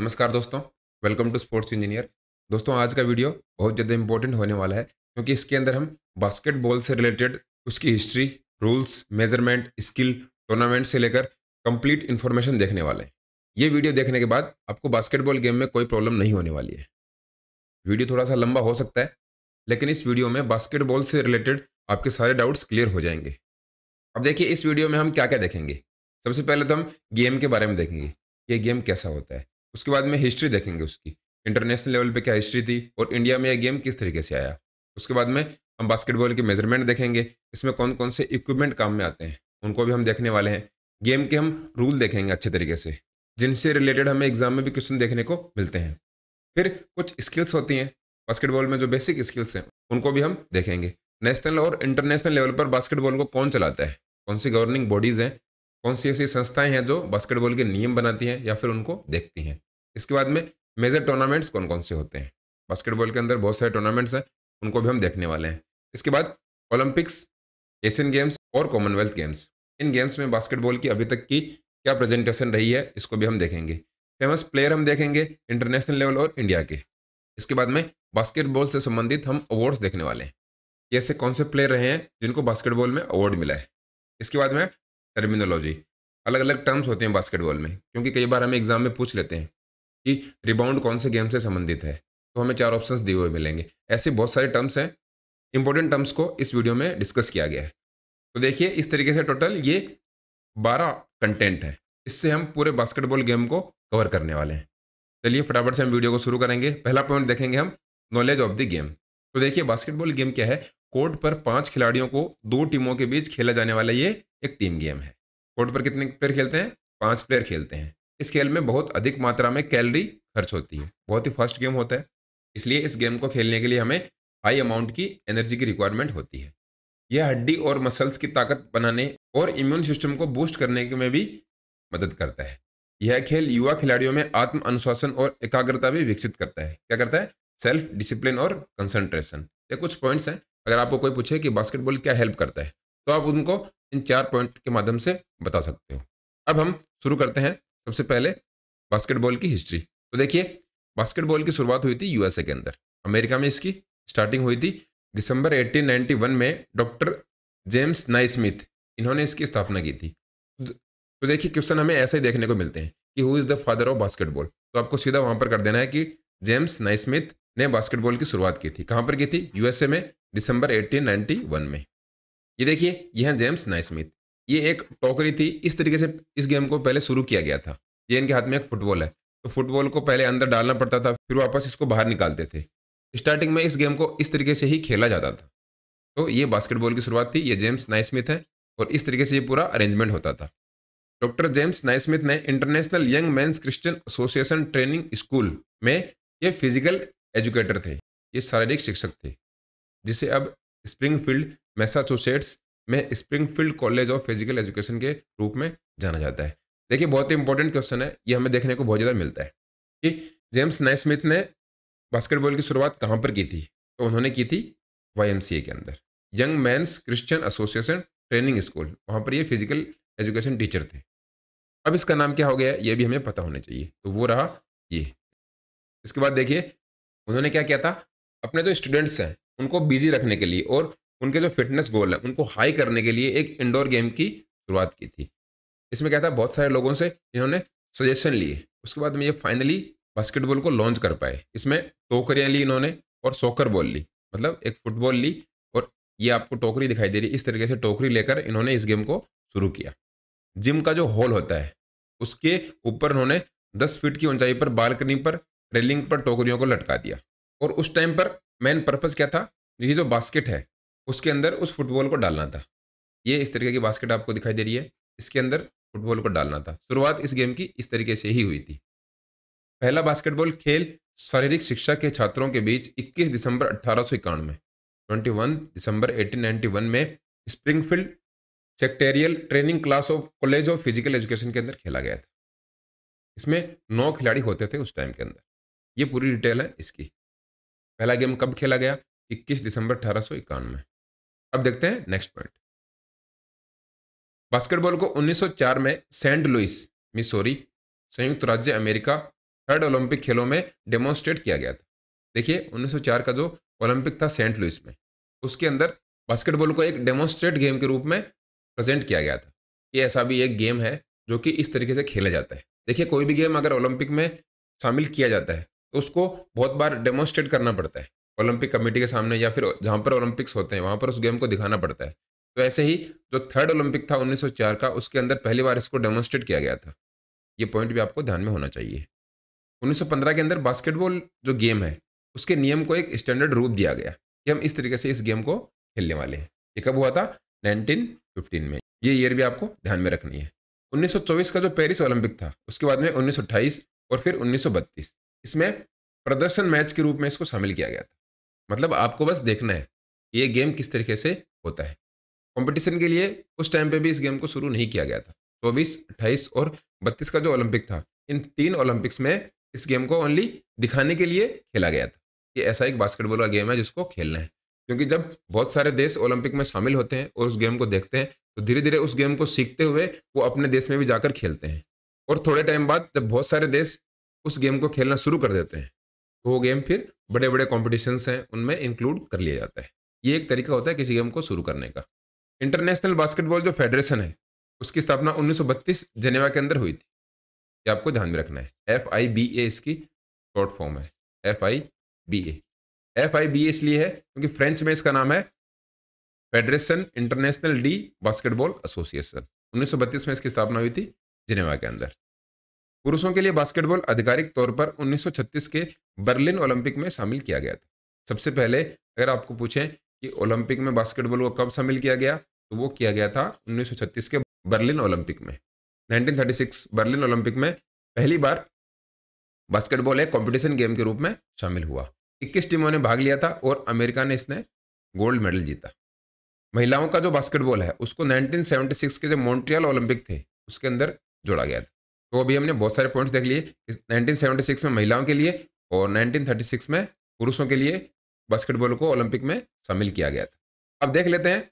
नमस्कार दोस्तों welcome to sports engineer दोस्तों आज का वीडियो बहुत ज़्यादा इंपॉर्टेंट होने वाला है क्योंकि इसके अंदर हम बास्केटबॉल से रिलेटेड उसकी history rules measurement skill tournament से लेकर कंप्लीट इन्फॉर्मेशन देखने वाले हैं ये वीडियो देखने के बाद आपको बास्केटबॉल गेम में कोई प्रॉब्लम नहीं होने वाली है वीडियो थोड़ा सा लंबा हो सकता है लेकिन इस वीडियो में बास्केटबॉल से रिलेटेड आपके सारे डाउट्स क्लियर हो जाएंगे अब देखिए इस वीडियो में हम क्या क्या देखेंगे सबसे पहले तो हम गेम के बारे में देखेंगे ये गेम कैसा होता है उसके बाद में हिस्ट्री देखेंगे उसकी इंटरनेशनल लेवल पे क्या हिस्ट्री थी और इंडिया में यह गेम किस तरीके से आया उसके बाद में हम बास्केटबॉल के मेजरमेंट देखेंगे इसमें कौन कौन से इक्विपमेंट काम में आते हैं उनको भी हम देखने वाले हैं गेम के हम रूल देखेंगे अच्छे तरीके से जिनसे रिलेटेड हमें एग्जाम में भी क्वेश्चन देखने को मिलते हैं फिर कुछ स्किल्स होती हैं बास्केटबॉल में जो बेसिक स्किल्स हैं उनको भी हम देखेंगे नेशनल और इंटरनेशनल लेवल पर बास्केटबॉल को कौन चलाता है कौन सी गवर्निंग बॉडीज़ हैं कौन सी ऐसी संस्थाएं हैं जो बास्केटबॉल के नियम बनाती हैं या फिर उनको देखती हैं इसके बाद में मेजर टूर्नामेंट्स कौन कौन से होते हैं बास्केटबॉल के अंदर बहुत सारे टूर्नामेंट्स हैं उनको भी हम देखने वाले हैं इसके बाद ओलंपिक्स एशियन गेम्स और कॉमनवेल्थ गेम्स इन गेम्स में बास्केटबॉल की अभी तक की क्या प्रेजेंटेशन रही है इसको भी हम देखेंगे फेमस प्लेयर हम देखेंगे इंटरनेशनल लेवल और इंडिया के इसके बाद में बास्केटबॉल से संबंधित हम अवार्ड्स देखने वाले हैं ऐसे कौन से प्लेयर रहे हैं जिनको बास्केटबॉल में अवार्ड मिला है इसके बाद में टर्मिनोलॉजी अलग अलग टर्म्स होते हैं बास्केटबॉल में क्योंकि कई बार हमें एग्जाम में पूछ लेते हैं कि रिबाउंड कौन से गेम से संबंधित है तो हमें चार ऑप्शंस दिए हुए मिलेंगे ऐसे बहुत सारे टर्म्स हैं इंपॉर्टेंट टर्म्स को इस वीडियो में डिस्कस किया गया है तो देखिए इस तरीके से टोटल ये बारह कंटेंट है इससे हम पूरे बास्केटबॉल गेम को कवर करने वाले हैं चलिए फटाफट से हम वीडियो को शुरू करेंगे पहला पॉइंट देखेंगे हम नॉलेज ऑफ द गेम तो देखिए बास्केटबॉल गेम क्या है कोर्ट पर पांच खिलाड़ियों को दो टीमों के बीच खेला जाने वाला ये एक टीम गेम है कोर्ट पर कितने प्लेयर खेलते हैं पाँच प्लेयर खेलते हैं इस खेल में बहुत अधिक मात्रा में कैलरी खर्च होती है बहुत ही फास्ट गेम होता है इसलिए इस गेम को खेलने के लिए हमें हाई अमाउंट की एनर्जी की रिक्वायरमेंट होती है यह हड्डी और मसल्स की ताकत बनाने और इम्यून सिस्टम को बूस्ट करने में भी मदद करता है यह खेल युवा खिलाड़ियों में आत्म अनुशासन और एकाग्रता भी विकसित करता है क्या करता है सेल्फ डिसिप्लिन और कंसंट्रेशन ये कुछ पॉइंट्स हैं अगर आपको कोई पूछे कि बास्केटबॉल क्या हेल्प करता है तो आप उनको इन चार पॉइंट के माध्यम से बता सकते हो अब हम शुरू करते हैं सबसे पहले बास्केटबॉल की हिस्ट्री तो देखिए बास्केटबॉल की शुरुआत हुई थी यूएसए के अंदर अमेरिका में इसकी स्टार्टिंग हुई थी दिसंबर 1891 में डॉक्टर जेम्स नाइस्मिथ इन्होंने इसकी स्थापना की थी तो देखिए क्वेश्चन हमें ऐसे ही देखने को मिलते हैं कि who is the father of basketball तो आपको सीधा वहाँ पर कर देना है कि जेम्स नाइस्मिथ ने बास्केटबॉल की शुरुआत की थी कहाँ पर की थी यूएसए में दिसंबर 1891 में ये देखिए यह है जेम्स नाइस्मिथ ये एक टोकरी थी इस तरीके से इस गेम को पहले शुरू किया गया था ये इनके हाथ में एक फुटबॉल है तो फुटबॉल को पहले अंदर डालना पड़ता था फिर वापस इसको बाहर निकालते थे स्टार्टिंग में इस गेम को इस तरीके से ही खेला जाता था तो ये बास्केटबॉल की शुरुआत थी ये जेम्स नाइस्मिथ है और इस तरीके से ये पूरा अरेंजमेंट होता था डॉक्टर जेम्स नाइस्मिथ ने international young men's Christian association training school में ये फिजिकल एजुकेटर थे ये शारीरिक शिक्षक थे जिसे अब स्प्रिंगफील्ड मैसाचुसेट्स में Springfield college of physical education के रूप में जाना जाता है देखिए बहुत ही इंपॉर्टेंट क्वेश्चन है ये हमें देखने को बहुत ज़्यादा मिलता है कि जेम्स नाइस्मिथ ने बास्केटबॉल की शुरुआत कहाँ पर की थी तो उन्होंने की थी वाई के अंदर young men's Christian association training school वहाँ पर ये फिजिकल एजुकेशन टीचर थे अब इसका नाम क्या हो गया ये भी हमें पता होना चाहिए तो वो रहा ये इसके बाद देखिए उन्होंने क्या किया था अपने जो तो स्टूडेंट्स हैं उनको बिजी रखने के लिए और उनके जो फिटनेस गोल है उनको हाई करने के लिए एक इंडोर गेम की शुरुआत की थी इसमें क्या था बहुत सारे लोगों से इन्होंने सजेशन लिए उसके बाद में ये फाइनली बास्केटबॉल को लॉन्च कर पाए इसमें टोकरियाँ ली इन्होंने और सोकर बॉल ली मतलब एक फुटबॉल ली और ये आपको टोकरी दिखाई दे रही इस तरीके से टोकरी लेकर इन्होंने इस गेम को शुरू किया जिम का जो हॉल होता है उसके ऊपर उन्होंने दस फीट की ऊंचाई पर बालकनी पर रेलिंग पर टोकरियों को लटका दिया और उस टाइम पर मेन पर्पज़ क्या था ये जो बास्केट है उसके अंदर उस फुटबॉल को डालना था ये इस तरीके की बास्केट आपको दिखाई दे रही है इसके अंदर फुटबॉल को डालना था शुरुआत इस गेम की इस तरीके से ही हुई थी पहला बास्केटबॉल खेल शारीरिक शिक्षा के छात्रों के बीच 21 दिसंबर अठारह सौ इक्यानवे ट्वेंटी दिसंबर 1891 में Springfield secretarial training class of college of physical education के अंदर खेला गया था इसमें नौ खिलाड़ी होते थे उस टाइम के अंदर ये पूरी डिटेल है इसकी पहला गेम कब खेला गया 21 दिसंबर अठारह सौ इक्यानवे अब देखते हैं नेक्स्ट पॉइंट बास्केटबॉल को 1904 में सेंट लुइस मिसोरी संयुक्त राज्य अमेरिका थर्ड ओलंपिक खेलों में डेमोन्स्ट्रेट किया गया था देखिए 1904 का जो ओलंपिक था सेंट लुइस में उसके अंदर बास्केटबॉल को एक डेमोन्स्ट्रेट गेम के रूप में प्रेजेंट किया गया था ये ऐसा भी एक गेम है जो कि इस तरीके से खेला जाता है देखिए कोई भी गेम अगर ओलंपिक में शामिल किया जाता है तो उसको बहुत बार डेमोन्स्ट्रेट करना पड़ता है ओलंपिक कमेटी के सामने या फिर जहाँ पर ओलंपिक्स होते हैं वहाँ पर उस गेम को दिखाना पड़ता है तो ऐसे ही जो थर्ड ओलंपिक था 1904 का उसके अंदर पहली बार इसको डेमोन्स्ट्रेट किया गया था ये पॉइंट भी आपको ध्यान में होना चाहिए 1915 के अंदर बास्केटबॉल जो गेम है उसके नियम को एक स्टैंडर्ड रूप दिया गया कि हम इस तरीके से इस गेम को खेलने वाले हैं ये कब हुआ था नाइनटीन में ये ईयर भी आपको ध्यान में रखनी है उन्नीस का जो पेरिस ओलंपिक था उसके बाद में उन्नीस और फिर उन्नीस इसमें प्रदर्शन मैच के रूप में इसको शामिल किया गया था मतलब आपको बस देखना है ये गेम किस तरीके से होता है कंपटीशन के लिए उस टाइम पे भी इस गेम को शुरू नहीं किया गया था चौबीस तो अट्ठाईस और बत्तीस का जो ओलंपिक था इन तीन ओलंपिक्स में इस गेम को ओनली दिखाने के लिए खेला गया था कि ऐसा एक बास्केटबॉल का गेम है जिसको खेलना है क्योंकि जब बहुत सारे देश ओलंपिक में शामिल होते हैं और उस गेम को देखते हैं तो धीरे धीरे उस गेम को सीखते हुए वो अपने देश में भी जाकर खेलते हैं और थोड़े टाइम बाद जब बहुत सारे देश उस गेम को खेलना शुरू कर देते हैं वो गेम फिर बड़े बड़े कॉम्पिटिशन्स हैं उनमें इंक्लूड कर लिया जाता है ये एक तरीका होता है किसी गेम को शुरू करने का इंटरनेशनल बास्केटबॉल जो फेडरेशन है उसकी स्थापना 1932 जनेवा के अंदर हुई थी ये आपको ध्यान में रखना है एफ आई बी ए इसकी शॉर्ट फॉर्म है F I B A F I B A इसलिए है क्योंकि फ्रेंच में इसका नाम है federation international de basketball association 1932 में इसकी स्थापना हुई थी जिनेवा के अंदर पुरुषों के लिए बास्केटबॉल आधिकारिक तौर पर 1936 के बर्लिन ओलंपिक में शामिल किया गया था सबसे पहले अगर आपको पूछें कि ओलंपिक में बास्केटबॉल को कब शामिल किया गया तो वो किया गया था 1936 के बर्लिन ओलंपिक में 1936 बर्लिन ओलंपिक में पहली बार बास्केटबॉल एक कॉम्पिटिशन गेम के रूप में शामिल हुआ इक्कीस टीमों ने भाग लिया था और अमेरिका ने इसने गोल्ड मेडल जीता महिलाओं का जो बास्केटबॉल है उसको नाइनटीन के जो मॉन्ट्रियल ओलंपिक थे उसके अंदर जोड़ा गया था तो अभी हमने बहुत सारे पॉइंट्स देख लिए 1976 में महिलाओं के लिए और 1936 में पुरुषों के लिए बास्केटबॉल को ओलंपिक में शामिल किया गया था अब देख लेते हैं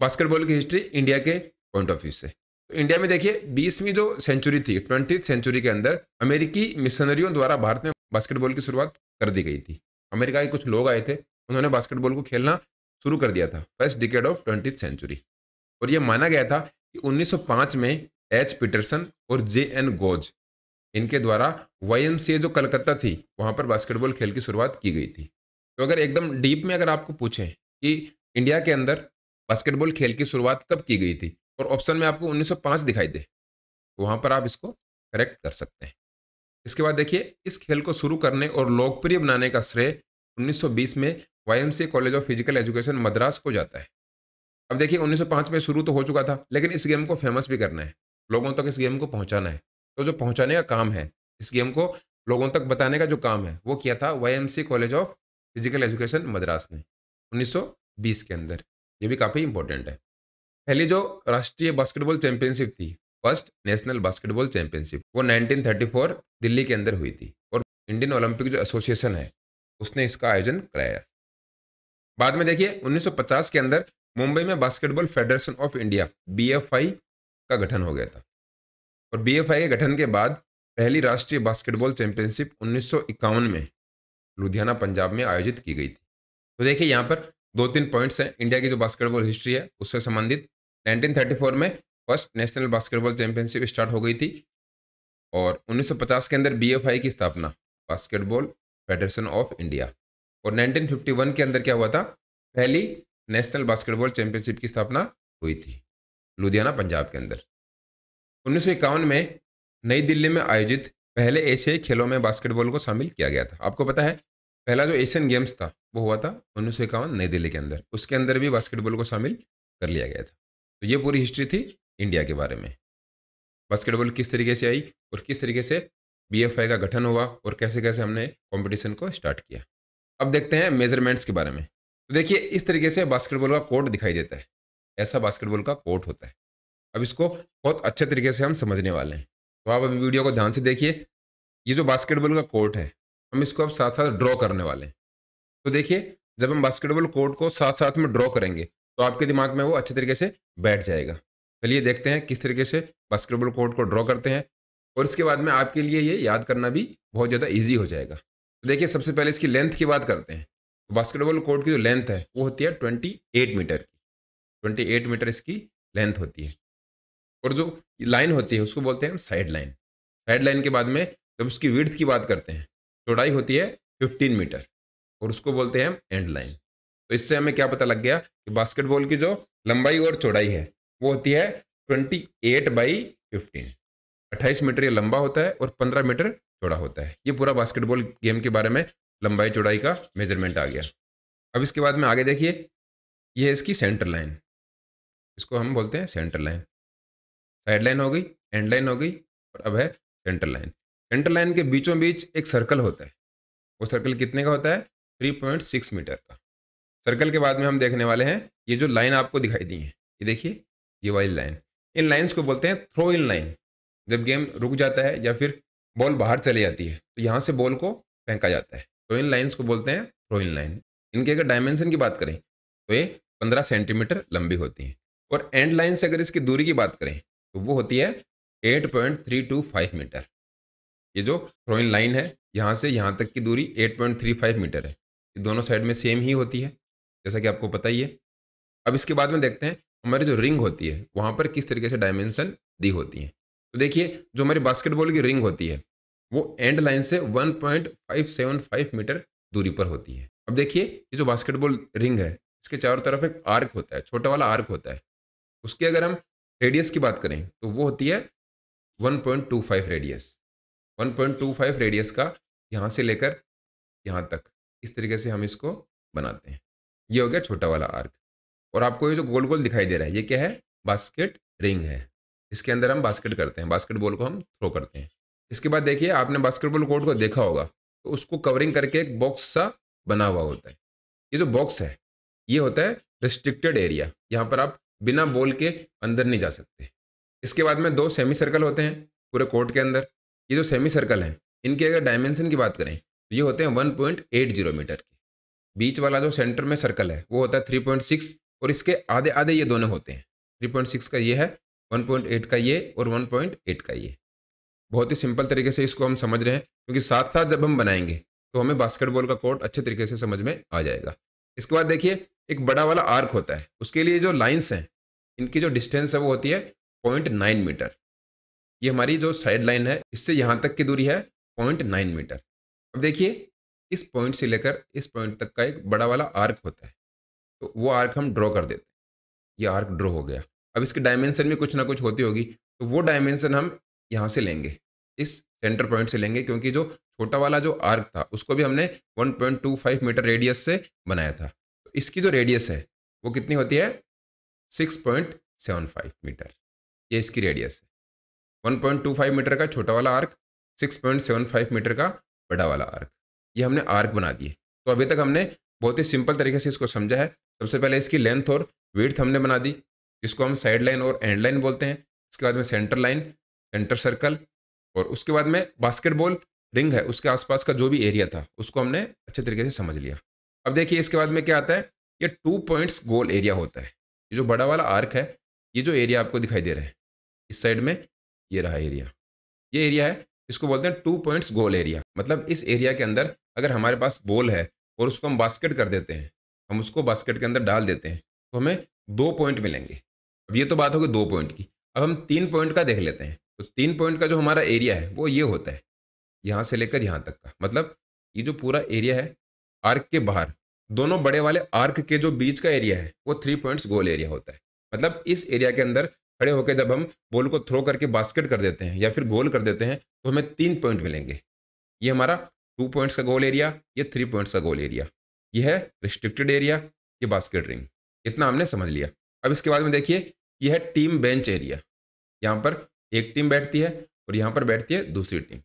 बास्केटबॉल की हिस्ट्री इंडिया के पॉइंट ऑफ व्यू से तो इंडिया में देखिए बीसवीं जो सेंचुरी थी ट्वेंटी सेंचुरी के अंदर अमेरिकी मिशनरियों द्वारा भारत में बास्केटबॉल की शुरुआत कर दी गई थी अमेरिका के कुछ लोग आए थे उन्होंने बास्केटबॉल को खेलना शुरू कर दिया था first decade of twenty century और ये माना गया था कि 1905 में एच पीटरसन और जे एन गोज इनके द्वारा वाई जो कलकत्ता थी वहाँ पर बास्केटबॉल खेल की शुरुआत की गई थी तो अगर एकदम डीप में अगर आपको पूछें कि इंडिया के अंदर बास्केटबॉल खेल की शुरुआत कब की गई थी और ऑप्शन में आपको 1905 दिखाई दे तो वहाँ पर आप इसको करेक्ट कर सकते हैं इसके बाद देखिए इस खेल को शुरू करने और लोकप्रिय बनाने का श्रेय 1920 में Y college of physical education Madras को जाता है अब देखिए 1905 में शुरू तो हो चुका था लेकिन इस गेम को फेमस भी करना है लोगों तक इस गेम को पहुंचाना है तो जो पहुंचाने का काम है इस गेम को लोगों तक बताने का जो काम है वो किया था YMCA college of physical education Madras ने 1920 के अंदर ये भी काफ़ी इंपॉर्टेंट है पहली जो राष्ट्रीय बास्केटबॉल चैंपियनशिप थी फर्स्ट नेशनल बास्केटबॉल चैंपियनशिप वो 1934 दिल्ली के अंदर हुई थी और इंडियन ओलंपिक जो एसोसिएशन है उसने इसका आयोजन कराया बाद में देखिए 1950 के अंदर मुंबई में basketball federation of India B का गठन हो गया था और बीएफआई के गठन के बाद पहली राष्ट्रीय बास्केटबॉल चैंपियनशिप उन्नीस में लुधियाना पंजाब में आयोजित की गई थी तो देखिए यहाँ पर दो तीन पॉइंट्स हैं इंडिया की जो बास्केटबॉल हिस्ट्री है उससे संबंधित 1934 में first national basketball championship start हो गई थी और 1950 के अंदर बीएफआई की स्थापना बास्केटबॉल फेडरेशन ऑफ इंडिया और 1951 के अंदर क्या हुआ था पहली नेशनल बास्केटबॉल चैंपियनशिप की स्थापना हुई थी लुधियाना पंजाब के अंदर उन्नीस में नई दिल्ली में आयोजित पहले एशियाई खेलों में बास्केटबॉल को शामिल किया गया था आपको पता है पहला जो एशियन गेम्स था वो हुआ था उन्नीस नई दिल्ली के अंदर उसके अंदर भी बास्केटबॉल को शामिल कर लिया गया था तो ये पूरी हिस्ट्री थी इंडिया के बारे में बास्केटबॉल किस तरीके से आई और किस तरीके से बी का गठन हुआ और कैसे कैसे हमने कॉम्पिटिशन को स्टार्ट किया अब देखते हैं मेजरमेंट्स के बारे में तो देखिए इस तरीके से बास्केटबॉल का कोर्ट दिखाई देता है ऐसा बास्केटबॉल का कोर्ट होता है अब इसको बहुत अच्छे तरीके से हम समझने वाले हैं तो आप अभी वीडियो को ध्यान से देखिए ये जो बास्केटबॉल का कोर्ट है हम इसको अब साथ साथ ड्रॉ करने वाले हैं तो देखिए जब हम बास्केटबॉल कोर्ट को साथ साथ में ड्रॉ करेंगे तो आपके दिमाग में वो अच्छे तरीके से बैठ जाएगा चलिए देखते हैं किस तरीके से बास्केटबॉल कोर्ट को ड्रॉ करते हैं और इसके बाद में आपके लिए ये याद करना भी बहुत ज़्यादा ईजी हो जाएगा तो देखिए सबसे पहले इसकी लेंथ की बात करते हैं तो बास्केटबॉल कोर्ट की जो लेंथ है वो होती है ट्वेंटी एट मीटर की ट्वेंटी एट मीटर इसकी लेंथ होती है और जो लाइन होती है उसको बोलते हैं हम साइड लाइन साइड लाइन के बाद में जब उसकी विर्थ की बात करते हैं चौड़ाई होती है फिफ्टीन मीटर और उसको बोलते हैं हम एंड लाइन तो इससे हमें क्या पता लग गया कि बास्केटबॉल की जो लंबाई और चौड़ाई है वो होती है ट्वेंटी एट बाई फिफ्टीन अट्ठाईस मीटर ये लंबा होता है और पंद्रह मीटर चौड़ा होता है ये पूरा बास्केटबॉल गेम के बारे में लंबाई चौड़ाई का मेजरमेंट आ गया अब इसके बाद में आगे देखिए यह इसकी सेंटर लाइन इसको हम बोलते हैं सेंटर लाइन साइड लाइन हो गई एंड लाइन हो गई और अब है सेंटर लाइन सेंटर लाइन के बीचों बीच एक सर्कल होता है वो सर्कल कितने का होता है थ्री पॉइंट सिक्स मीटर का सर्कल के बाद में हम देखने वाले हैं ये जो लाइन आपको दिखाई दी है ये देखिए ये वाली लाइन इन लाइन्स को बोलते हैं थ्रो इन लाइन जब गेम रुक जाता है या फिर बॉल बाहर चली जाती है तो यहाँ से बॉल को फेंका जाता है तो इन लाइन्स को बोलते हैं थ्रो इन लाइन इनके अगर डायमेंशन की बात करें तो ये पंद्रह सेंटीमीटर लंबी होती हैं और एंड लाइन से अगर इसकी दूरी की बात करें तो वो होती है 8.325 मीटर ये जो थ्रोइन लाइन है यहाँ से यहाँ तक की दूरी 8.35 मीटर है दोनों साइड में सेम ही होती है जैसा कि आपको पता ही है अब इसके बाद में देखते हैं हमारी जो रिंग होती है वहाँ पर किस तरीके से डायमेंशन दी होती है तो देखिए जो हमारी बास्केटबॉल की रिंग होती है वो एंड लाइन से 1.575 मीटर दूरी पर होती है अब देखिए ये जो बास्केटबॉल रिंग है इसके चारों तरफ एक आर्क होता है छोटा वाला आर्क होता है उसकी अगर हम रेडियस की बात करें तो वो होती है 1.25 रेडियस 1.25 रेडियस का यहाँ से लेकर यहाँ तक इस तरीके से हम इसको बनाते हैं ये हो गया छोटा वाला आर्क और आपको ये जो गोल गोल दिखाई दे रहा है ये क्या है बास्केट रिंग है इसके अंदर हम बास्केट करते हैं बास्केटबॉल को हम थ्रो करते हैं इसके बाद देखिए आपने बास्केटबॉल कोर्ट को देखा होगा तो उसको कवरिंग करके एक बॉक्स सा बना हुआ होता है ये जो बॉक्स है ये होता है रिस्ट्रिक्टेड एरिया यहाँ पर आप बिना बोल के अंदर नहीं जा सकते इसके बाद में दो सेमी सर्कल होते हैं पूरे कोर्ट के अंदर ये जो सेमी सर्कल हैं इनके अगर डायमेंशन की बात करें तो ये होते हैं one point eight zero metre के बीच वाला जो सेंटर में सर्कल है वो होता है थ्री पॉइंट सिक्स और इसके आधे आधे ये दोनों होते हैं थ्री पॉइंट सिक्स का ये है वन पॉइंट एट का ये और वन पॉइंट एट का ये बहुत ही सिंपल तरीके से इसको हम समझ रहे हैं क्योंकि साथ साथ जब हम बनाएंगे तो हमें बास्केटबॉल का कोर्ट अच्छे तरीके से समझ में आ जाएगा इसके बाद देखिए एक बड़ा वाला आर्क होता है उसके लिए जो लाइन्स हैं इनकी जो डिस्टेंस है वो होती है पॉइंट नाइन मीटर ये हमारी जो साइड लाइन है इससे यहाँ तक की दूरी है पॉइंट नाइन मीटर अब देखिए इस पॉइंट से लेकर इस पॉइंट तक का एक बड़ा वाला आर्क होता है तो वो आर्क हम ड्रॉ कर देते हैं ये आर्क ड्रॉ हो गया अब इसके डायमेंसन में कुछ ना कुछ होती होगी तो वो डायमेंसन हम यहाँ से लेंगे इस सेंटर पॉइंट से लेंगे क्योंकि जो छोटा वाला जो आर्क था उसको भी हमने 1.25 मीटर रेडियस से बनाया था तो इसकी जो रेडियस है वो कितनी होती है 6.75 मीटर ये इसकी रेडियस है 1.25 मीटर का छोटा वाला आर्क 6.75 मीटर का बड़ा वाला आर्क ये हमने आर्क बना दिए तो अभी तक हमने बहुत ही सिंपल तरीके से इसको समझा है सबसे पहले इसकी लेंथ और वेथ हमने बना दी जिसको हम साइड लाइन और एंड लाइन बोलते हैं इसके बाद में सेंटर लाइन सेंटर सर्कल और उसके बाद में बास्केटबॉल रिंग है उसके आसपास का जो भी एरिया था उसको हमने अच्छे तरीके से समझ लिया अब देखिए इसके बाद में क्या आता है ये टू पॉइंट्स गोल एरिया होता है ये जो बड़ा वाला आर्क है ये जो एरिया आपको दिखाई दे रहा है इस साइड में ये रहा एरिया ये एरिया है इसको बोलते हैं टू पॉइंट्स गोल एरिया मतलब इस एरिया के अंदर अगर हमारे पास बॉल है और उसको हम बास्केट कर देते हैं हम उसको बास्केट के अंदर डाल देते हैं तो हमें दो पॉइंट मिलेंगे अब ये तो बात होगी दो पॉइंट की अब हम तीन पॉइंट का देख लेते हैं तो तीन पॉइंट का जो हमारा एरिया है वो ये होता है यहाँ से लेकर यहाँ तक का मतलब ये जो पूरा एरिया है आर्क के बाहर दोनों बड़े वाले आर्क के जो बीच का एरिया है वो थ्री पॉइंट्स गोल एरिया होता है मतलब इस एरिया के अंदर खड़े होकर जब हम बॉल को थ्रो करके बास्केट कर देते हैं या फिर गोल कर देते हैं तो हमें तीन पॉइंट मिलेंगे ये हमारा टू पॉइंट्स का गोल एरिया ये थ्री पॉइंट्स का गोल एरिया ये है रिस्ट्रिक्टेड एरिया ये बास्केट रिंग इतना हमने समझ लिया अब इसके बाद में देखिए यह है टीम बेंच एरिया यहाँ पर एक टीम बैठती है और यहाँ पर बैठती है दूसरी टीम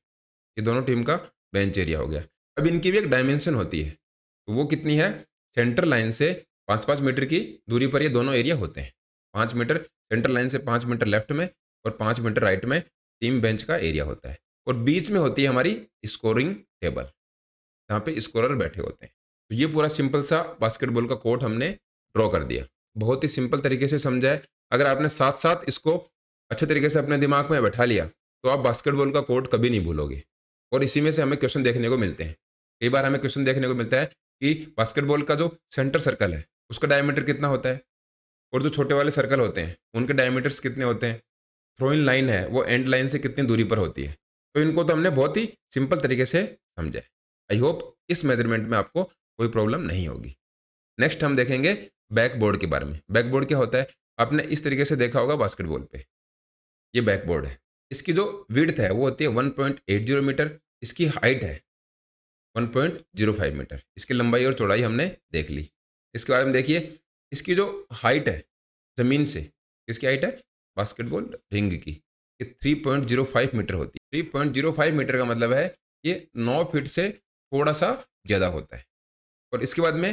ये दोनों टीम का बेंच एरिया हो गया अब इनकी भी एक डायमेंशन होती है तो वो कितनी है सेंटर लाइन से पाँच पाँच मीटर की दूरी पर ये दोनों एरिया होते हैं पाँच मीटर सेंटर लाइन से पाँच मीटर लेफ्ट में और पाँच मीटर राइट में टीम बेंच का एरिया होता है और बीच में होती है हमारी स्कोरिंग टेबल जहाँ पे स्कोरर बैठे होते हैं तो ये पूरा सिंपल सा बास्केटबॉल का कोर्ट हमने ड्रॉ कर दिया बहुत ही सिंपल तरीके से समझा है अगर आपने साथ साथ इसको अच्छे तरीके से अपने दिमाग में बैठा लिया तो आप बास्केटबॉल का कोर्ट कभी नहीं भूलोगे और इसी में से हमें क्वेश्चन देखने को मिलते हैं कई बार हमें क्वेश्चन देखने को मिलता है कि बास्केटबॉल का जो सेंटर सर्कल है उसका डायमीटर कितना होता है और जो छोटे वाले सर्कल होते हैं उनके डायमीटर्स कितने होते हैं थ्रोइन लाइन है वो एंड लाइन से कितनी दूरी पर होती है तो इनको तो हमने बहुत ही सिंपल तरीके से समझा है आई होप इस मेजरमेंट में आपको कोई प्रॉब्लम नहीं होगी नेक्स्ट हम देखेंगे बैकबोर्ड के बारे में बैकबोर्ड क्या होता है आपने इस तरीके से देखा होगा बास्केटबॉल पे ये बैकबोर्ड है इसकी जो विड्थ है वो होती है 1.80 मीटर इसकी हाइट है 1.05 मीटर इसकी लंबाई और चौड़ाई हमने देख ली इसके बारे में देखिए इसकी जो हाइट है ज़मीन से किसकी हाइट है बास्केटबॉल रिंग की ये 3.05 मीटर होती है 3.05 मीटर का मतलब है ये 9 फीट से थोड़ा सा ज़्यादा होता है और इसके बाद में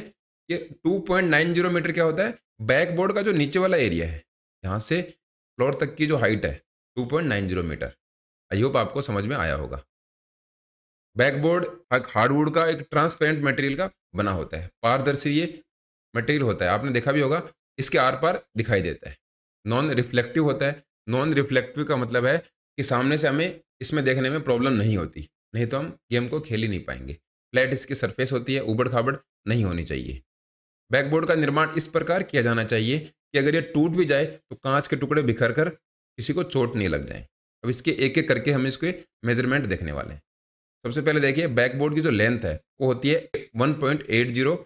ये 2.90 मीटर क्या होता है बैकबोर्ड का जो नीचे वाला एरिया है यहाँ से फ्लोर तक की जो हाइट है 2.90 मीटर आई होप आपको समझ में आया होगा बैकबोर्ड हार्डवुड का एक ट्रांसपेरेंट मटेरियल का बना होता है पारदर्शी ये मटेरियल होता है आपने देखा भी होगा इसके आर पार दिखाई देता है नॉन रिफ्लेक्टिव होता है नॉन रिफ्लेक्टिव का मतलब है कि सामने से हमें इसमें देखने में प्रॉब्लम नहीं होती नहीं तो हम गेम को खेल ही नहीं पाएंगे फ्लैट इसकी सरफेस होती है उबड़ खाबड़ नहीं होनी चाहिए बैकबोर्ड का निर्माण इस प्रकार किया जाना चाहिए कि अगर ये टूट भी जाए तो कांच के टुकड़े बिखर कर किसी को चोट नहीं लग जाए अब इसके एक एक करके हम इसके मेजरमेंट देखने वाले हैं सबसे पहले देखिए बैकबोर्ड की जो लेंथ है वो होती है 1.80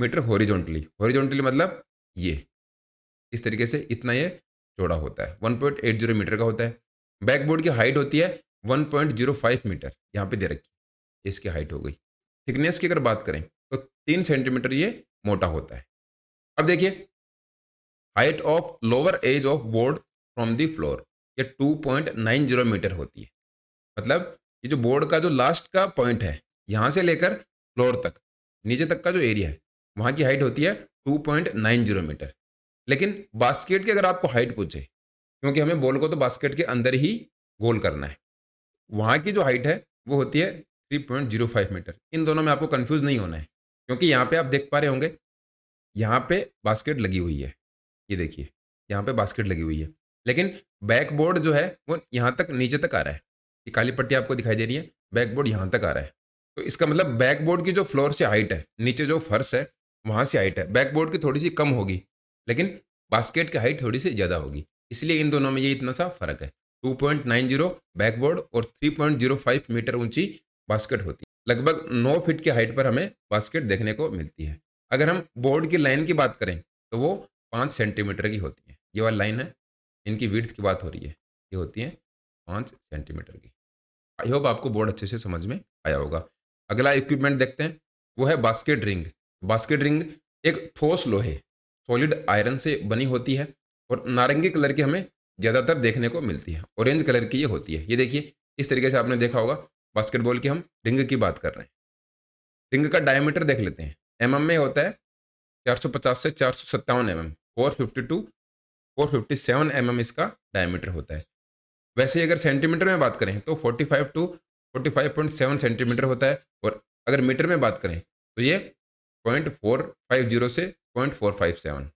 मीटर हॉरिजॉन्टली हॉरिजॉन्टली मतलब ये इस तरीके से इतना ये चौड़ा होता है 1.80 मीटर का होता है बैकबोर्ड की हाइट होती है 1.05 मीटर यहाँ पे दे रखी इसकी हाइट हो गई थिकनेस की अगर बात करें तो तीन सेंटीमीटर ये मोटा होता है अब देखिए height of lower edge of board from the floor ये 2.90 मीटर होती है मतलब ये जो बोर्ड का जो लास्ट का पॉइंट है यहाँ से लेकर फ्लोर तक नीचे तक का जो एरिया है वहाँ की हाइट होती है 2.90 मीटर लेकिन बास्केट की अगर आपको हाइट पूछे क्योंकि हमें बॉल को तो बास्केट के अंदर ही गोल करना है वहाँ की जो हाइट है वो होती है 3.05 मीटर इन दोनों में आपको कन्फ्यूज़ नहीं होना है क्योंकि यहाँ पर आप देख पा रहे होंगे यहाँ पर बास्केट लगी हुई है ये देखिए यहाँ पर बास्केट लगी हुई है लेकिन बैकबोर्ड जो है वो यहाँ तक नीचे तक आ रहा है ये काली पट्टी आपको दिखाई दे रही है बैकबोर्ड यहाँ तक आ रहा है तो इसका मतलब बैकबोर्ड की जो फ्लोर से हाइट है नीचे जो फर्श है वहाँ से हाइट है बैकबोर्ड की थोड़ी सी कम होगी लेकिन बास्केट की हाइट थोड़ी सी ज़्यादा होगी इसलिए इन दोनों में ये इतना सा फर्क है 2.90 बैकबोर्ड और 3.05 मीटर ऊंची बास्केट होती है लगभग 9 फीट की हाइट पर हमें बास्केट देखने को मिलती है अगर हम बोर्ड की लाइन की बात करें तो वो 5 सेंटीमीटर की होती है ये वाली लाइन है इनकी विड्थ की बात हो रही है ये होती है पाँच सेंटीमीटर की आई होप आपको बोर्ड अच्छे से समझ में आया होगा अगला इक्विपमेंट देखते हैं वो है बास्केट रिंग बास्केट रिंग एक ठोस लोहे सॉलिड आयरन से बनी होती है और नारंगी कलर की हमें ज़्यादातर देखने को मिलती है ऑरेंज कलर की ये होती है ये देखिए इस तरीके से आपने देखा होगा बास्केटबॉल की हम रिंग की बात कर रहे हैं रिंग का डायमीटर देख लेते हैं एम में होता है 450 से चार सौ सत्तावन M M four fifty two और फिफ्टी सेवन एम इसका डायमीटर होता है वैसे ही अगर सेंटीमीटर में बात करें तो forty five two forty five point seven centimetre होता है और अगर मीटर में बात करें तो ये पॉइंट फोर फाइव जीरो से पॉइंट फोर फाइव सेवन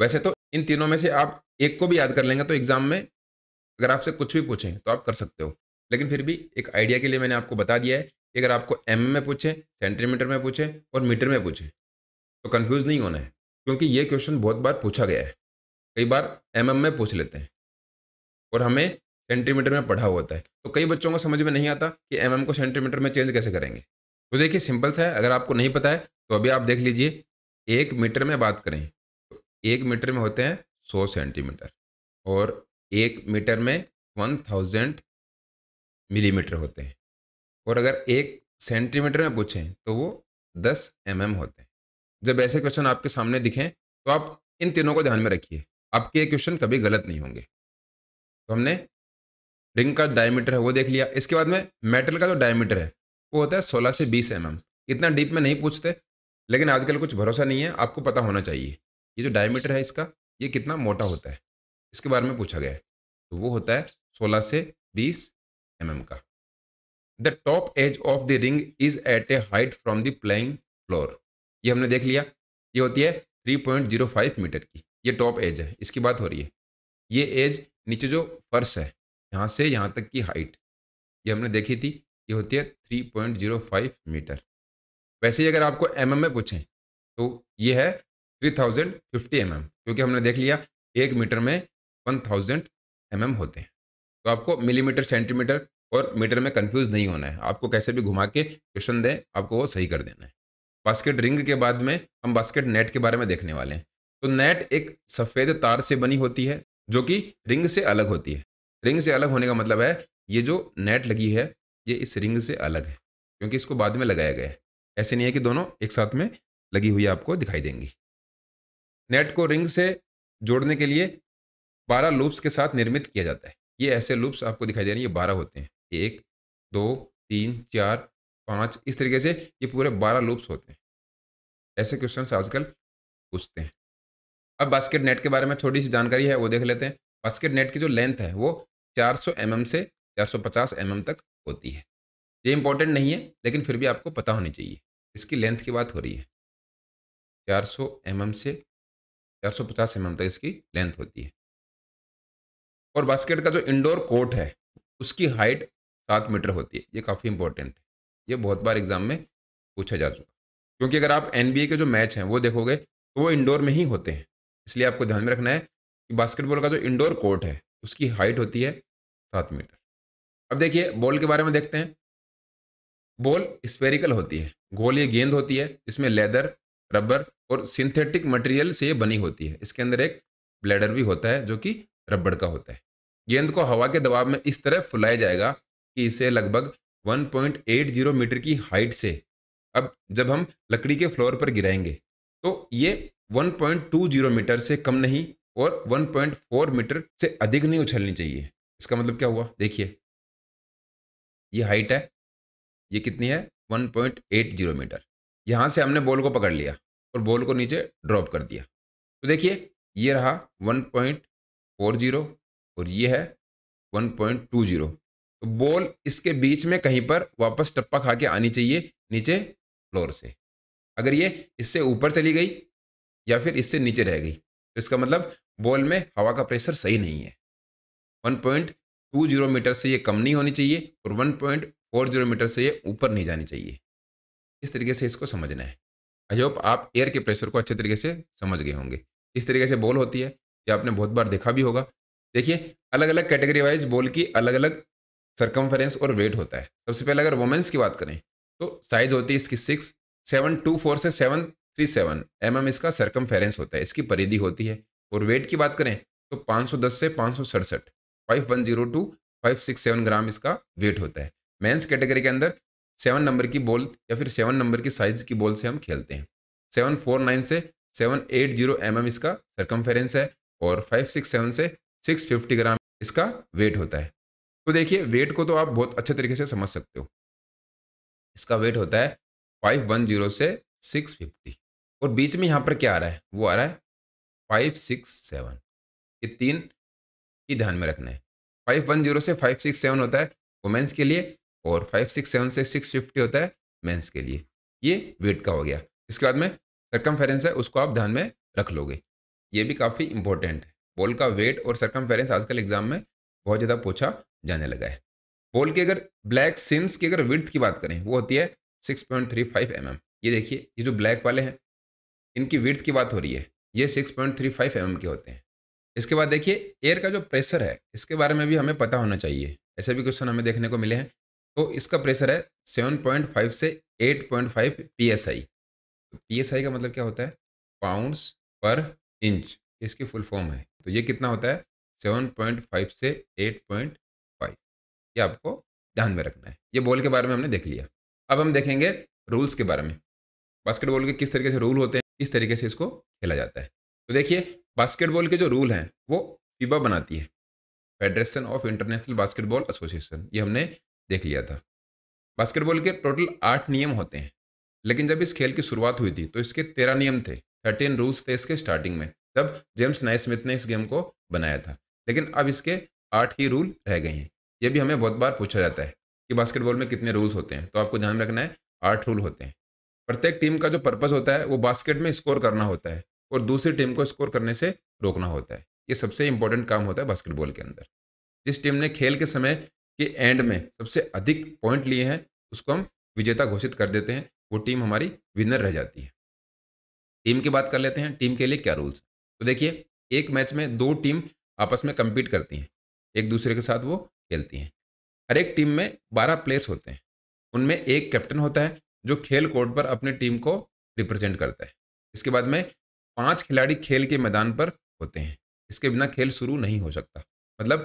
वैसे तो इन तीनों में से आप एक को भी याद कर लेंगे तो एग्ज़ाम में अगर आपसे कुछ भी पूछें तो आप कर सकते हो लेकिन फिर भी एक आइडिया के लिए मैंने आपको बता दिया है कि अगर आपको एम mm में पूछें सेंटीमीटर में पूछें और मीटर में पूछें तो कन्फ्यूज़ नहीं होना है क्योंकि ये क्वेश्चन बहुत बार पूछा गया है कई बार एम mm में पूछ लेते हैं और हमें सेंटीमीटर में पढ़ा हुआ होता है तो कई बच्चों को समझ में नहीं आता कि एम mm को सेंटीमीटर में चेंज कैसे करेंगे तो देखिए सिंपल सा है अगर आपको नहीं पता है तो अभी आप देख लीजिए एक मीटर में बात करें तो एक मीटर में होते हैं सौ सेंटीमीटर और एक मीटर में वन थाउजेंड मिलीमीटर होते हैं और अगर एक सेंटीमीटर में पूछें तो वो दस एम mm होते हैं जब ऐसे क्वेश्चन आपके सामने दिखें तो आप इन तीनों को ध्यान में रखिए आपके ये क्वेश्चन कभी गलत नहीं होंगे तो हमने रिंग का डायमीटर है वो देख लिया इसके बाद में मेटल का जो डायमीटर है वो होता है सोलह से बीस एम mm. इतना डीप में नहीं पूछते लेकिन आजकल कुछ भरोसा नहीं है आपको पता होना चाहिए ये जो डायमीटर है इसका ये कितना मोटा होता है इसके बारे में पूछा गया है तो वो होता है सोलह से बीस एम mm का the top edge of the ring is at a height from the playing floor ये हमने देख लिया ये होती है 3.05 मीटर की ये टॉप एज है इसकी बात हो रही है ये एज नीचे जो फर्श है यहाँ से यहाँ तक की हाइट ये हमने देखी थी ये होती है three point zero five metre वैसे ही अगर आपको एम mm में पूछें तो ये है three thousand fifty M M क्योंकि हमने देख लिया एक मीटर में वन थाउजेंड एम एम होते हैं तो आपको मिलीमीटर सेंटीमीटर और मीटर में कंफ्यूज नहीं होना है आपको कैसे भी घुमा के क्वेश्चन दें आपको वो सही कर देना है बास्केट रिंग के बाद में हम बास्केट नेट के बारे में देखने वाले हैं तो नेट एक सफ़ेद तार से बनी होती है जो कि रिंग से अलग होती है रिंग से अलग होने का मतलब है ये जो नेट लगी है ये इस रिंग से अलग है क्योंकि इसको बाद में लगाया गया है ऐसे नहीं है कि दोनों एक साथ में लगी हुई आपको दिखाई देंगी नेट को रिंग से जोड़ने के लिए बारह लूप्स के साथ निर्मित किया जाता है ये ऐसे लूप्स आपको दिखाई दे रहे हैं ये बारह होते हैं एक दो तीन चार पाँच इस तरीके से ये पूरे बारह लूप्स होते हैं ऐसे क्वेश्चन आजकल पूछते हैं अब बास्केट नेट के बारे में छोटी सी जानकारी है वो देख लेते हैं बास्केट नेट की जो लेंथ है वो 400 सौ mm से 450 सौ mm तक होती है ये इंपॉर्टेंट नहीं है लेकिन फिर भी आपको पता होनी चाहिए इसकी लेंथ की बात हो रही है 400 सौ mm से 450 सौ mm तक इसकी लेंथ होती है और बास्केट का जो इंडोर कोर्ट है उसकी हाइट सात मीटर होती है ये काफ़ी इंपॉर्टेंट है ये बहुत बार एग्जाम में पूछा जा चुका क्योंकि अगर आप एन के जो मैच हैं वो देखोगे तो वो इंडोर में ही होते हैं इसलिए आपको ध्यान में रखना है कि बास्केटबॉल का जो इंडोर कोर्ट है उसकी हाइट होती है सात मीटर अब देखिए बॉल के बारे में देखते हैं बॉल स्पेरिकल होती है गोल ये गेंद होती है इसमें लेदर रबर और सिंथेटिक मटेरियल से ये बनी होती है इसके अंदर एक ब्लैडर भी होता है जो कि रबड़ का होता है गेंद को हवा के दबाव में इस तरह फुलाया जाएगा कि इसे लगभग 1.80 मीटर की हाइट से अब जब हम लकड़ी के फ्लोर पर गिराएंगे तो ये 1.20 मीटर से कम नहीं और 1.4 मीटर से अधिक नहीं उछलनी चाहिए इसका मतलब क्या हुआ देखिए ये हाइट है ये कितनी है 1.80 मीटर यहाँ से हमने बॉल को पकड़ लिया और बॉल को नीचे ड्रॉप कर दिया तो देखिए ये रहा 1.40 और ये है 1.20 तो बॉल इसके बीच में कहीं पर वापस टप्पा खा के आनी चाहिए नीचे फ्लोर से अगर ये इससे ऊपर चली गई या फिर इससे नीचे रह गई तो इसका मतलब बॉल में हवा का प्रेशर सही नहीं है one point two zero metre से ये कम नहीं होनी चाहिए और one point four zero metre से ये ऊपर नहीं जानी चाहिए इस तरीके से इसको समझना है आई होप आप एयर के प्रेशर को अच्छे तरीके से समझ गए होंगे इस तरीके से बॉल होती है ये आपने बहुत बार देखा भी होगा देखिए अलग अलग कैटेगरी वाइज बॉल की अलग अलग सरकमफेरेंस और वेट होता है सबसे पहले अगर वुमेंस की बात करें तो साइज होती है इसकी सिक्स सेवन टू फोर से seven three seven M M इसका सरकम होता है इसकी परिधि होती है और वेट की बात करें तो 510 से पाँच सौ सड़सठ five one zero two five six seven gram इसका वेट होता है मेंस कैटेगरी के अंदर सेवन नंबर की बॉल या फिर सेवन नंबर की साइज की बॉल से हम खेलते हैं सेवन फोर नाइन से seven eight zero M M इसका सरकम है और फाइव सिक्स सेवन से सिक्स फिफ्टी ग्राम इसका वेट होता है तो देखिए वेट को तो आप बहुत अच्छे तरीके से समझ सकते हो इसका वेट होता है फाइव वन जीरो से सिक्स फिफ्टी और बीच में यहाँ पर क्या आ रहा है वो आ रहा है फाइव सिक्स सेवन ये तीन ही ध्यान में रखना है फाइव वन जीरो से फाइव सिक्स सेवन होता है वुमेंस के लिए और फाइव सिक्स सेवन से सिक्स फिफ्टी होता है मेंस के लिए ये वेट का हो गया इसके बाद में सरकम है उसको आप ध्यान में रख लोगे ये भी काफ़ी इंपॉर्टेंट है बॉल का वेट और सरकम आजकल एग्जाम में बहुत ज़्यादा पूछा जाने लगा है बॉल के अगर ब्लैक सिम्स की अगर विर्थ की बात करें वो होती है six point three five M M ये देखिए ये जो ब्लैक वाले हैं इनकी विर्थ की बात हो रही है ये six point three five M के होते हैं इसके बाद देखिए एयर का जो प्रेशर है इसके बारे में भी हमें पता होना चाहिए ऐसे भी क्वेश्चन हमें देखने को मिले हैं तो इसका प्रेशर है सेवन पॉइंट फाइव से eight point five P S I P S I का मतलब क्या होता है पाउंड्स पर इंच इसकी फुल फॉर्म है तो ये कितना होता है सेवन पॉइंट फाइव से एट पॉइंट फाइव ये आपको ध्यान में रखना है ये बॉल के बारे में हमने देख लिया अब हम देखेंगे रूल्स के बारे में बास्केटबॉल के किस तरीके से रूल होते हैं इस तरीके से इसको खेला जाता है तो देखिए बास्केटबॉल के जो रूल हैं वो फीबा बनाती है federation of international basketball association ये हमने देख लिया था बास्केटबॉल के टोटल आठ नियम होते हैं लेकिन जब इस खेल की शुरुआत हुई थी तो इसके तेरह नियम थे थर्टीन रूल्स थे इसके स्टार्टिंग में तब जेम्स नाइ स्मिथ ने इस गेम को बनाया था लेकिन अब इसके आठ ही रूल रह गए हैं ये भी हमें बहुत बार पूछा जाता है कि बास्केटबॉल में कितने रूल्स होते हैं तो आपको ध्यान रखना है आठ रूल होते हैं प्रत्येक टीम का जो पर्पज़ होता है वो बास्केट में स्कोर करना होता है और दूसरी टीम को स्कोर करने से रोकना होता है ये सबसे इंपॉर्टेंट काम होता है बास्केटबॉल के अंदर जिस टीम ने खेल के समय के एंड में सबसे अधिक पॉइंट लिए हैं उसको हम विजेता घोषित कर देते हैं वो टीम हमारी विनर रह जाती है टीम की बात कर लेते हैं टीम के लिए क्या रूल्स तो देखिए एक मैच में दो टीम आपस में कम्पीट करती हैं एक दूसरे के साथ वो खेलती हैं हर एक टीम में बारह प्लेयर्स होते हैं उनमें एक कैप्टन होता है जो खेल कोर्ट पर अपनी टीम को रिप्रेजेंट करता है इसके बाद में पांच खिलाड़ी खेल के मैदान पर होते हैं इसके बिना खेल शुरू नहीं हो सकता मतलब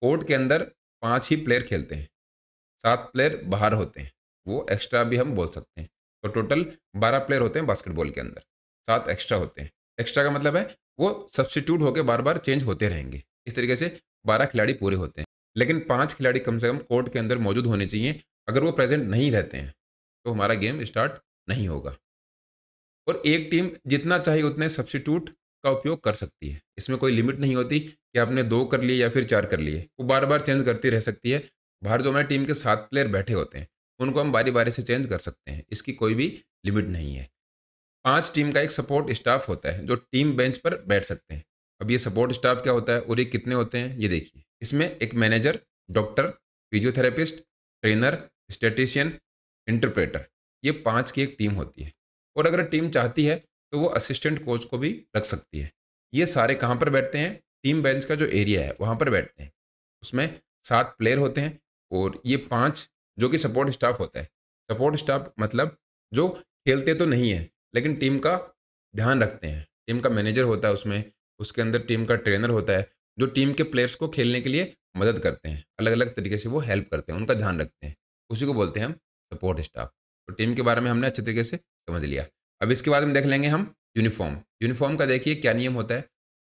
कोर्ट के अंदर पांच ही प्लेयर खेलते हैं सात प्लेयर बाहर होते हैं वो एक्स्ट्रा भी हम बोल सकते हैं तो टोटल बारह प्लेयर होते हैं बास्केटबॉल के अंदर सात एक्स्ट्रा होते हैं एक्स्ट्रा का मतलब है वो सब्सटीट्यूट होकर बार बार चेंज होते रहेंगे इस तरीके से बारह खिलाड़ी पूरे होते हैं लेकिन पांच खिलाड़ी कम से कम कोर्ट के अंदर मौजूद होने चाहिए अगर वो प्रेजेंट नहीं रहते हैं तो हमारा गेम स्टार्ट नहीं होगा और एक टीम जितना चाहिए उतने सब्सिट्यूट का उपयोग कर सकती है इसमें कोई लिमिट नहीं होती कि आपने दो कर लिए या फिर चार कर लिए वो बार बार चेंज करती रह सकती है बाहर जो हमारे टीम के सात प्लेयर बैठे होते हैं उनको हम बारी बारी से चेंज कर सकते हैं इसकी कोई भी लिमिट नहीं है पांच टीम का एक सपोर्ट स्टाफ होता है जो टीम बेंच पर बैठ सकते हैं अब ये सपोर्ट स्टाफ क्या होता है और ये कितने होते हैं ये देखिए इसमें एक manager doctor physiotherapist trainer statistician interpreter ये पांच की एक टीम होती है और अगर टीम चाहती है तो वो असिस्टेंट कोच को भी रख सकती है ये सारे कहाँ पर बैठते हैं टीम बेंच का जो एरिया है वहाँ पर बैठते हैं उसमें सात प्लेयर होते हैं और ये पाँच जो कि सपोर्ट स्टाफ होता है सपोर्ट स्टाफ मतलब जो खेलते तो नहीं है लेकिन टीम का ध्यान रखते हैं टीम का मैनेजर होता है उसमें उसके अंदर टीम का ट्रेनर होता है जो टीम के प्लेयर्स को खेलने के लिए मदद करते हैं अलग अलग तरीके से वो हेल्प करते हैं उनका ध्यान रखते हैं उसी को बोलते हैं हम सपोर्ट स्टाफ तो टीम के बारे में हमने अच्छे तरीके से समझ लिया अब इसके बाद में देख लेंगे हम यूनिफॉर्म यूनिफॉर्म का देखिए क्या नियम होता है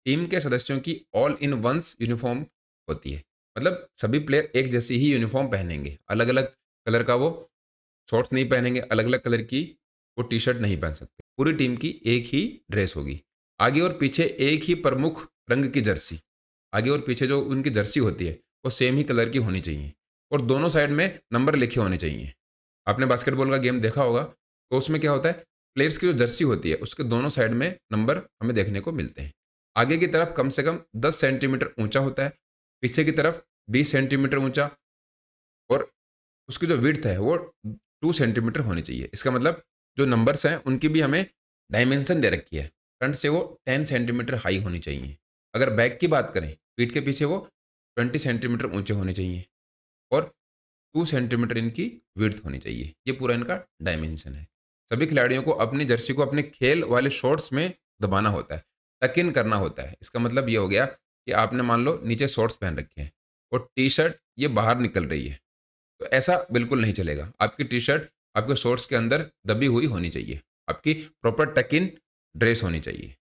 टीम के सदस्यों की ऑल इन वंस यूनिफॉर्म होती है मतलब सभी प्लेयर एक जैसी ही यूनिफॉर्म पहनेंगे अलग अलग कलर का वो शॉर्ट्स नहीं पहनेंगे अलग अलग कलर की वो टी शर्ट नहीं पहन सकते पूरी टीम की एक ही ड्रेस होगी आगे और पीछे एक ही प्रमुख रंग की जर्सी आगे और पीछे जो उनकी जर्सी होती है वो सेम ही कलर की होनी चाहिए और दोनों साइड में नंबर लिखे होने चाहिए आपने बास्केटबॉल का गेम देखा होगा तो उसमें क्या होता है प्लेयर्स की जो जर्सी होती है उसके दोनों साइड में नंबर हमें देखने को मिलते हैं आगे की तरफ कम से कम 10 सेंटीमीटर ऊंचा होता है पीछे की तरफ 20 सेंटीमीटर ऊंचा और उसकी जो विड्थ है वो 2 सेंटीमीटर होनी चाहिए इसका मतलब जो नंबर्स हैं उनकी भी हमें डायमेंशन दे रखी है फ्रंट से वो 10 सेंटीमीटर हाई होनी चाहिए अगर बैक की बात करें पीठ के पीछे वो 20 सेंटीमीटर ऊंचे होने चाहिए और टू सेंटीमीटर इनकी विर्थ होनी चाहिए ये पूरा इनका डायमेंशन है सभी खिलाड़ियों को अपनी जर्सी को अपने खेल वाले शॉर्ट्स में दबाना होता है टक इन करना होता है इसका मतलब ये हो गया कि आपने मान लो नीचे शॉर्ट्स पहन रखे हैं और टी शर्ट ये बाहर निकल रही है तो ऐसा बिल्कुल नहीं चलेगा आपकी टी शर्ट आपके शॉर्ट्स के अंदर दबी हुई होनी चाहिए आपकी प्रॉपर टक इन ड्रेस होनी चाहिए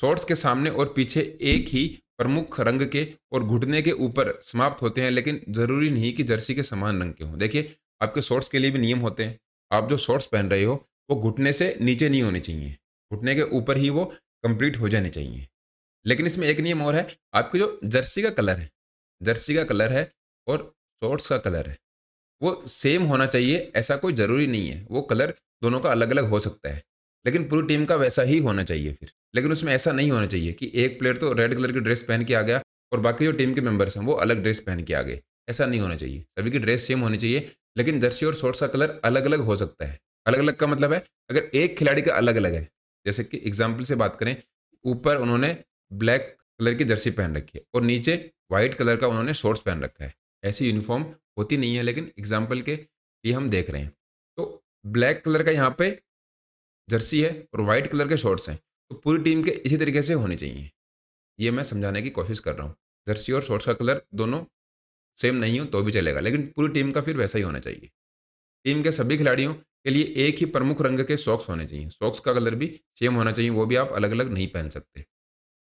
शॉर्ट्स के सामने और पीछे एक ही प्रमुख रंग के और घुटने के ऊपर समाप्त होते हैं लेकिन जरूरी नहीं कि जर्सी के समान रंग के हों देखिए आपके शॉर्ट्स के लिए भी नियम होते हैं आप जो शॉर्ट्स पहन रहे हो वो घुटने से नीचे नहीं होने चाहिए घुटने के ऊपर ही वो कंप्लीट हो जाने चाहिए लेकिन इसमें एक नियम और है आपकी जो जर्सी का कलर है जर्सी का कलर है और शॉर्ट्स का कलर है वो सेम होना चाहिए ऐसा कोई ज़रूरी नहीं है वो कलर दोनों का अलग अलग हो सकता है लेकिन पूरी टीम का वैसा ही होना चाहिए फिर लेकिन उसमें ऐसा नहीं होना चाहिए कि एक प्लेयर तो रेड कलर की ड्रेस पहन के आ गया और बाकी जो टीम के मेंबर्स हैं वो अलग ड्रेस पहन के आ गए ऐसा नहीं होना चाहिए सभी की ड्रेस सेम होनी चाहिए लेकिन जर्सी और शॉर्ट्स का कलर अलग अलग हो सकता है अलग अलग का मतलब है अगर एक खिलाड़ी का अलग अलग है जैसे कि एग्जाम्पल से बात करें ऊपर उन्होंने ब्लैक कलर की जर्सी पहन रखी है और नीचे व्हाइट कलर का उन्होंने शॉर्ट्स पहन रखा है ऐसी यूनिफॉर्म होती नहीं है लेकिन एग्जाम्पल के लिए हम देख रहे हैं तो ब्लैक कलर का यहाँ पे जर्सी है और वाइट कलर के शॉर्ट्स हैं तो पूरी टीम के इसी तरीके से होने चाहिए ये मैं समझाने की कोशिश कर रहा हूँ जर्सी और शॉर्ट्स का कलर दोनों सेम नहीं हो तो भी चलेगा लेकिन पूरी टीम का फिर वैसा ही होना चाहिए टीम के सभी खिलाड़ियों के लिए एक ही प्रमुख रंग के सॉक्स होने चाहिए सॉक्स का कलर भी सेम होना चाहिए वो भी आप अलग अलग नहीं पहन सकते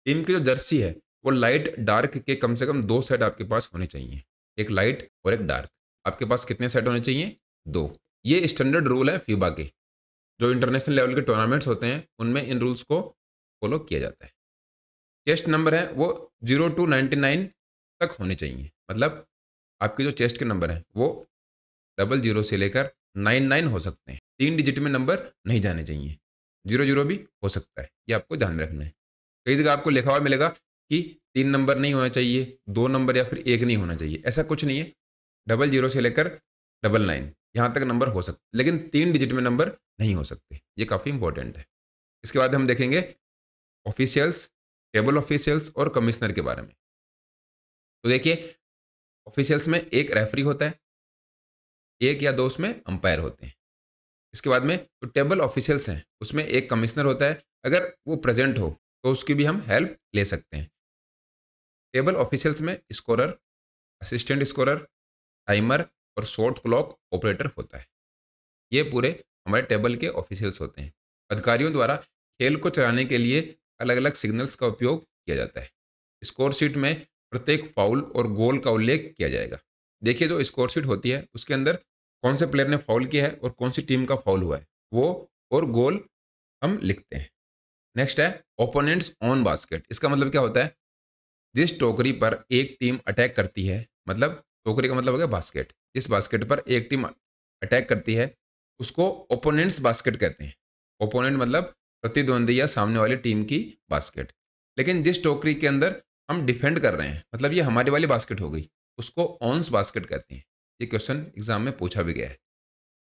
टीम की जो जर्सी है वो लाइट डार्क के कम से कम दो सेट आपके पास होने चाहिए एक लाइट और एक डार्क आपके पास कितने सेट होने चाहिए दो ये स्टैंडर्ड रूल है फीबा के जो इंटरनेशनल लेवल के टूर्नामेंट्स होते हैं उनमें इन रूल्स को फॉलो किया जाता है चेस्ट नंबर है वो जीरो टू नाइन्टी नाइन तक होने चाहिए मतलब आपके जो चेस्ट के नंबर हैं वो डबल जीरो से लेकर नाइन नाइन हो सकते हैं तीन डिजिट में नंबर नहीं जाने चाहिए जीरो जीरो भी हो सकता है ये आपको ध्यान में रखना है कई जगह आपको लिखा हुआ मिलेगा कि तीन नंबर नहीं होना चाहिए दो नंबर या फिर एक नहीं होना चाहिए ऐसा कुछ नहीं है डबल जीरो से लेकर डबल नाइन यहाँ तक नंबर हो सकते लेकिन तीन डिजिट में नंबर नहीं हो सकते ये काफ़ी इंपॉर्टेंट है इसके बाद हम देखेंगे ऑफिशियल्स टेबल ऑफिशियल्स और कमिश्नर के बारे में तो देखिए ऑफिशियल्स में एक रेफरी होता है एक या दो उसमें अंपायर होते हैं इसके बाद में जो तो टेबल ऑफिशियल्स हैं उसमें एक कमिश्नर होता है अगर वो प्रेजेंट हो तो उसकी भी हम हेल्प ले सकते हैं टेबल ऑफिशियल्स में स्कोरर असिस्टेंट स्कोरर टाइमर और शॉर्ट क्लॉक ऑपरेटर होता है ये पूरे हमारे टेबल के ऑफिशियल्स होते हैं अधिकारियों द्वारा खेल को चलाने के लिए अलग अलग सिग्नल्स का उपयोग किया जाता है स्कोर शीट में प्रत्येक फाउल और गोल का उल्लेख किया जाएगा देखिए जो स्कोर शीट होती है उसके अंदर कौन से प्लेयर ने फाउल किया है और कौन सी टीम का फाउल हुआ है वो और गोल हम लिखते हैं नेक्स्ट है ओपोनेंट्स ऑन बास्केट इसका मतलब क्या होता है जिस टोकरी पर एक टीम अटैक करती है मतलब टोकरी का मतलब हो गया बास्केट जिस बास्केट पर एक टीम अटैक करती है उसको ओपोनेंट्स बास्केट कहते हैं ओपोनेंट मतलब प्रतिद्वंदी या सामने वाली टीम की बास्केट लेकिन जिस टोकरी के अंदर हम डिफेंड कर रहे हैं मतलब ये हमारी वाली बास्केट हो गई उसको ऑन्स बास्केट कहते हैं ये क्वेश्चन एग्जाम में पूछा भी गया है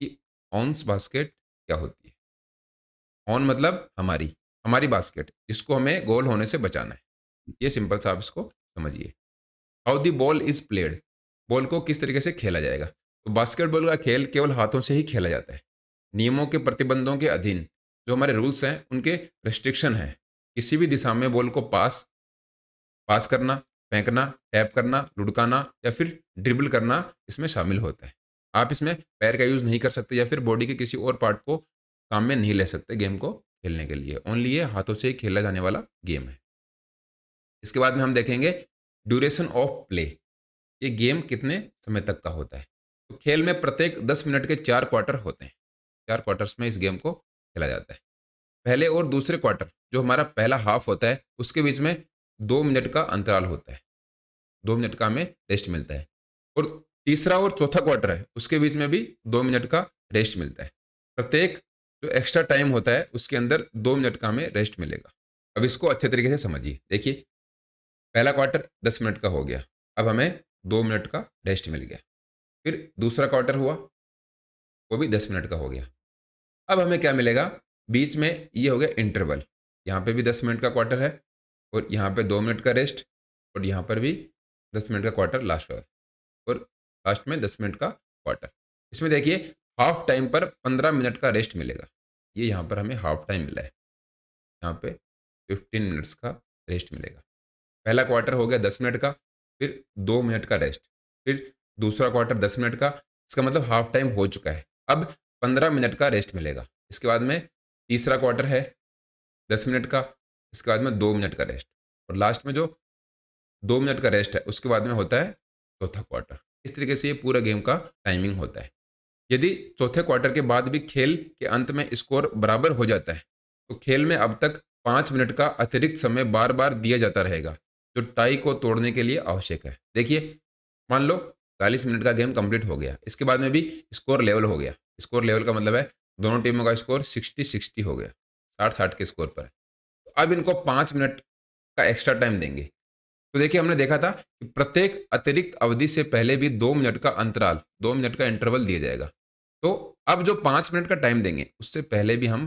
कि ऑन्स बास्केट क्या होती है ऑन मतलब हमारी हमारी बास्केट जिसको हमें गोल होने से बचाना है ये सिंपल सा आप इसको समझिए how the ball is played ball को किस तरीके से खेला जाएगा तो बास्केटबॉल का खेल केवल हाथों से ही खेला जाता है नियमों के प्रतिबंधों के अधीन जो हमारे रूल्स हैं उनके रिस्ट्रिक्शन हैं किसी भी दिशा में बॉल को पास पास करना फेंकना टैप करना लुढ़काना या फिर ड्रिबल करना इसमें शामिल होता है आप इसमें पैर का यूज़ नहीं कर सकते या फिर बॉडी के किसी और पार्ट को काम में नहीं ले सकते गेम को खेलने के लिए ओनली ये हाथों से ही खेला जाने वाला गेम है इसके बाद में हम देखेंगे ड्यूरेशन ऑफ प्ले ये गेम कितने समय तक का होता है तो खेल में प्रत्येक दस मिनट के चार क्वार्टर होते हैं चार क्वार्टर्स में इस गेम को खेला जाता है पहले और दूसरे क्वार्टर जो हमारा पहला हाफ होता है उसके बीच में दो मिनट का अंतराल होता है दो मिनट का हमें रेस्ट मिलता है और तीसरा और चौथा क्वार्टर है उसके बीच में भी दो मिनट का रेस्ट मिलता है प्रत्येक जो एक्स्ट्रा टाइम होता है उसके अंदर दो मिनट का हमें रेस्ट मिलेगा अब इसको अच्छे तरीके से समझिए देखिए पहला क्वार्टर दस मिनट का हो गया अब हमें दो मिनट का रेस्ट मिल गया फिर दूसरा क्वार्टर हुआ वो भी दस मिनट का हो गया अब हमें क्या मिलेगा बीच में ये हो गया इंटरवल यहाँ पे भी दस मिनट का क्वार्टर है और यहाँ पे दो मिनट का रेस्ट और यहाँ पर भी दस मिनट का क्वार्टर लास्ट हुआ और लास्ट में दस मिनट का क्वार्टर इसमें देखिए हाफ टाइम पर पंद्रह मिनट का रेस्ट मिलेगा ये यहाँ पर हमें हाफ टाइम मिला है यहाँ पे फिफ्टीन मिनट्स का रेस्ट मिलेगा पहला क्वार्टर हो गया दस मिनट का फिर दो मिनट का रेस्ट फिर दूसरा क्वार्टर दस मिनट का इसका मतलब हाफ टाइम हो चुका है अब पंद्रह मिनट का रेस्ट मिलेगा इसके बाद में तीसरा क्वार्टर है दस मिनट का इसके बाद में दो मिनट का रेस्ट और लास्ट में जो दो मिनट का रेस्ट है उसके बाद में होता है चौथा क्वार्टर इस तरीके से ये पूरा गेम का टाइमिंग होता है यदि चौथे क्वार्टर के बाद भी खेल के अंत में स्कोर बराबर हो जाता है तो खेल में अब तक पाँच मिनट का अतिरिक्त समय बार बार दिया जाता रहेगा जो टाई को तोड़ने के लिए आवश्यक है देखिए मान लो चालीस मिनट का गेम कंप्लीट हो गया इसके बाद में भी स्कोर लेवल हो गया स्कोर लेवल का मतलब है दोनों टीमों का स्कोर सिक्सटी सिक्सटी हो गया साठ साठ के स्कोर पर तो अब इनको पाँच मिनट का एक्स्ट्रा टाइम देंगे तो देखिए हमने देखा था कि प्रत्येक अतिरिक्त अवधि से पहले भी दो मिनट का अंतराल दो मिनट का इंटरवल दिया जाएगा तो अब जो पाँच मिनट का टाइम देंगे उससे पहले भी हम